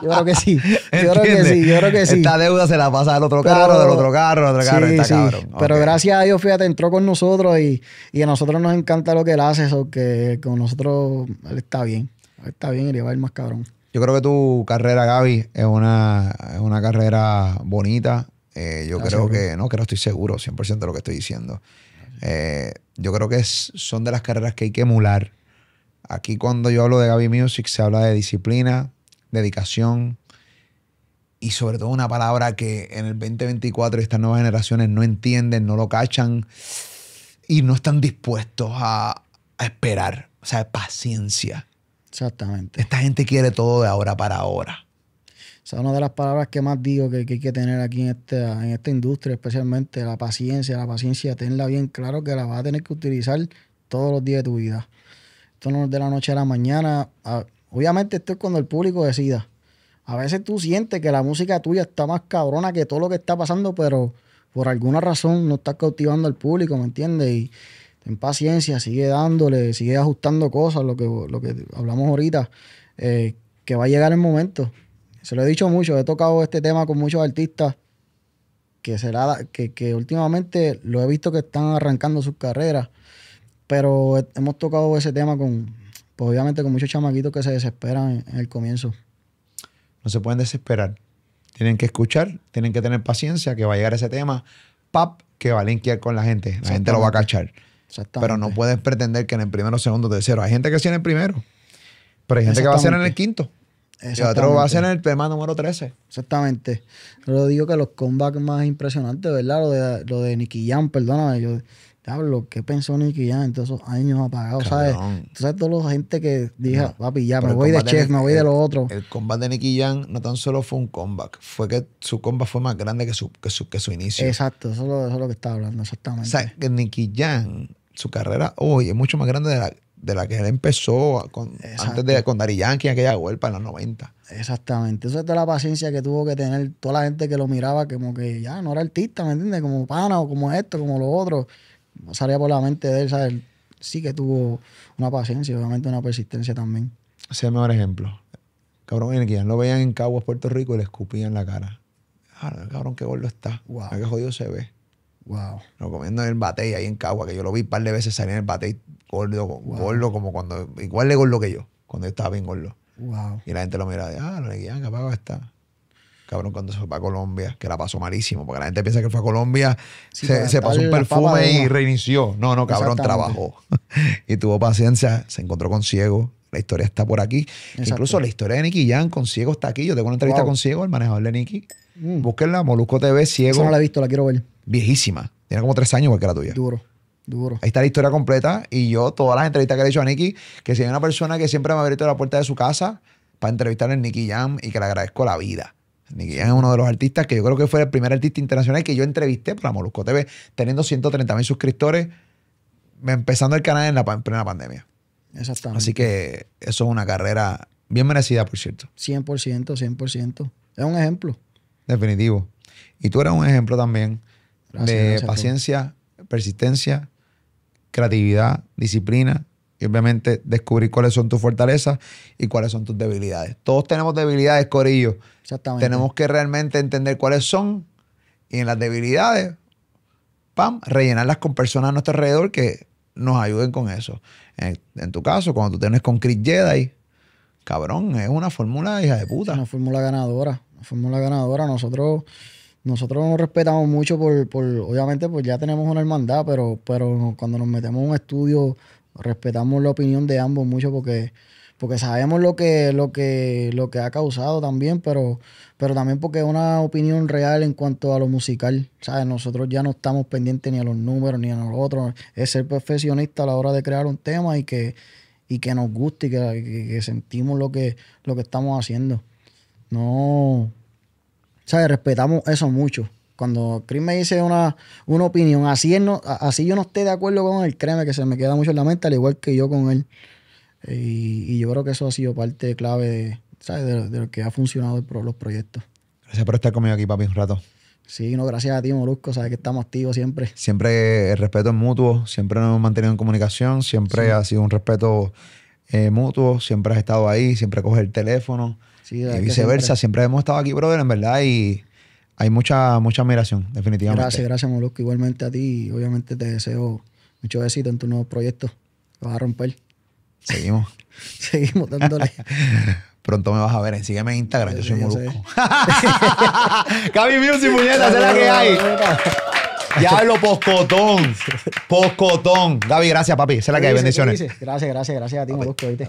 yo, creo que sí. Yo creo que sí, yo creo que sí. Esta deuda se la pasa al otro carro, del otro carro, del otro carro, Pero gracias a Dios, fíjate, entró con nosotros y, a nosotros nos encanta lo que él hace, eso que con nosotros él está bien. está bien y le va a más cabrón. Yo creo que tu carrera, Gaby, es una, carrera bonita. Eh, yo creo que, no, estoy seguro 100% de lo que estoy diciendo. Eh, yo creo que son de las carreras que hay que emular. Aquí cuando yo hablo de Gaby Music se habla de disciplina, dedicación y sobre todo una palabra que en el 2024 estas nuevas generaciones no entienden, no lo cachan y no están dispuestos a, a esperar. O sea, paciencia. Exactamente. Esta gente quiere todo de ahora para ahora. Esa es una de las palabras que más digo que, hay que tener aquí en esta, en esta industria, especialmente la paciencia, la paciencia, tenla bien claro que la vas a tener que utilizar todos los días de tu vida. Esto no es de la noche a la mañana. Ah, obviamente esto es cuando el público decida. A veces tú sientes que la música tuya está más cabrona que todo lo que está pasando, pero por alguna razón no estás cautivando al público, ¿me entiendes? Y, ten paciencia, sigue dándole, sigue ajustando cosas, lo que, lo que hablamos ahorita, eh, que va a llegar el momento. Se lo he dicho mucho, he tocado este tema con muchos artistas que, será, que, últimamente lo he visto que están arrancando sus carreras, pero hemos tocado ese tema con, pues obviamente con muchos chamaquitos que se desesperan en, el comienzo. No se pueden desesperar. Tienen que escuchar, tienen que tener paciencia que va a llegar ese tema, pap, que va a linkear con la gente. La gente lo va a cachar. Pero no puedes pretender que en el primero, segundo, tercero. Hay gente que sí en el primero, pero hay gente que va a ser en el quinto. Y otro va a ser en el tema número 13. Exactamente. Yo digo que los comebacks más impresionantes, ¿verdad? Lo de, lo de Nicky Jam, perdóname. Yo, Diablo, ¿qué pensó Nicky Jam en todos esos años apagados? ¿Sabes? Entonces, toda la gente que dijo, va a pillar, me voy de Chef, me voy de lo otro. El combate de Nicky Jan no tan solo fue un comeback, fue que su comeback fue más grande que su, que su, que inicio. Exacto, eso, es lo, que estaba hablando, exactamente. O sea, que Nicky Jan su carrera hoy es mucho más grande de la, que él empezó con, antes de con Dari Yankee, aquella vuelta en los 90. Exactamente. Eso es toda la paciencia que tuvo que tener toda la gente que lo miraba, como que ya no era artista, ¿me entiendes? Como pana o como esto, como lo otro. salía por la mente de él, ¿sabes? Sí que tuvo una paciencia, obviamente una persistencia también. Ese es el mejor ejemplo. Cabrón, en el que ya lo veían en Caguas, Puerto Rico, y le escupían la cara. Ah, cabrón, qué gordo está. guau, Qué jodido se ve. Wow. Lo comiendo en el batey ahí en Cagua, que yo lo vi un par de veces salir en el batey gordo, gordo, como cuando, igual de gordo que yo, cuando yo estaba bien gordo. Y la gente lo mira de, ah, lo que capaz está. Cabrón, cuando se fue a Colombia, que la pasó malísimo, porque la gente piensa que fue a Colombia, se, pasó un perfume y reinició. No, no, cabrón, trabajó. y tuvo paciencia, se encontró con ciego. La historia está por aquí. Incluso la historia de Nicky Jan con Ciego está aquí. Yo tengo una entrevista con Ciego, el manejador de Nicky. Mm. Búsquenla, Molusco TV, Ciego. no la he visto, la quiero ver viejísima. Tiene como tres años porque era tuya. Duro, duro. Ahí está la historia completa. Y yo, todas las entrevistas que le he hecho a Nicky, que si una persona que siempre me ha abierto la puerta de su casa para entrevistarle a Nicky Jam y que le agradezco la vida. Nicky Jam es uno de los artistas que yo creo que fue el primer artista internacional que yo entrevisté para Molusco TV, teniendo 130 mil suscriptores, empezando el canal en la en plena pandemia. Exactamente. Así que eso es una carrera bien merecida, por cierto. 100%, 100%. Es un ejemplo. Definitivo. Y tú eres un ejemplo también de paciencia, persistencia, creatividad, disciplina y obviamente descubrir cuáles son tus fortalezas y cuáles son tus debilidades. Todos tenemos debilidades, Corillo. Exactamente. Tenemos que realmente entender cuáles son y en las debilidades, pam, rellenarlas con personas a nuestro alrededor que nos ayuden con eso. En, tu caso, cuando tú tienes con Chris Jedi, cabrón, es una fórmula hija de puta. Es una fórmula ganadora, una fórmula ganadora. Nosotros nosotros nos respetamos mucho por, obviamente, pues ya tenemos una hermandad, pero, pero cuando nos metemos en un estudio, respetamos la opinión de ambos mucho porque, porque sabemos lo que, lo que, lo que ha causado también, pero, pero también porque es una opinión real en cuanto a lo musical. ¿sabes? Nosotros ya no estamos pendientes ni a los números ni a nosotros. Es ser perfeccionista a la hora de crear un tema y que, y que nos guste y que, que sentimos lo que, lo que estamos haciendo. No, ¿sabes? Respetamos eso mucho. Cuando Chris me dice una, una opinión, así, no, así yo no esté de acuerdo con él, créeme que se me queda mucho en la mente, al igual que yo con él. Y, yo creo que eso ha sido parte clave de, De, lo que ha funcionado los proyectos. Gracias por estar conmigo aquí, papi, un rato. Sí, no, gracias a ti, Molusco, sabes que estamos activos siempre. Siempre el respeto es mutuo, siempre nos hemos mantenido en comunicación, siempre ha sido un respeto eh, mutuo, siempre has estado ahí, siempre coges el teléfono y viceversa, siempre. hemos estado aquí, brother, en verdad, y hay mucha, mucha admiración, definitivamente. Gracias, gracias, Molusco. Igualmente a ti, obviamente te deseo mucho éxito en tus nuevos proyectos. Lo vas a romper. Seguimos. Seguimos dándole. Pronto me vas a ver. Sígueme en Instagram. Yo soy Molusco. Gaby Music, muñeca sé la que hay. Diablo, poscotón. Poscotón. Gaby, gracias, papi. sé la que hay. Bendiciones. Gracias, gracias, gracias a ti, Molusco. ¿viste?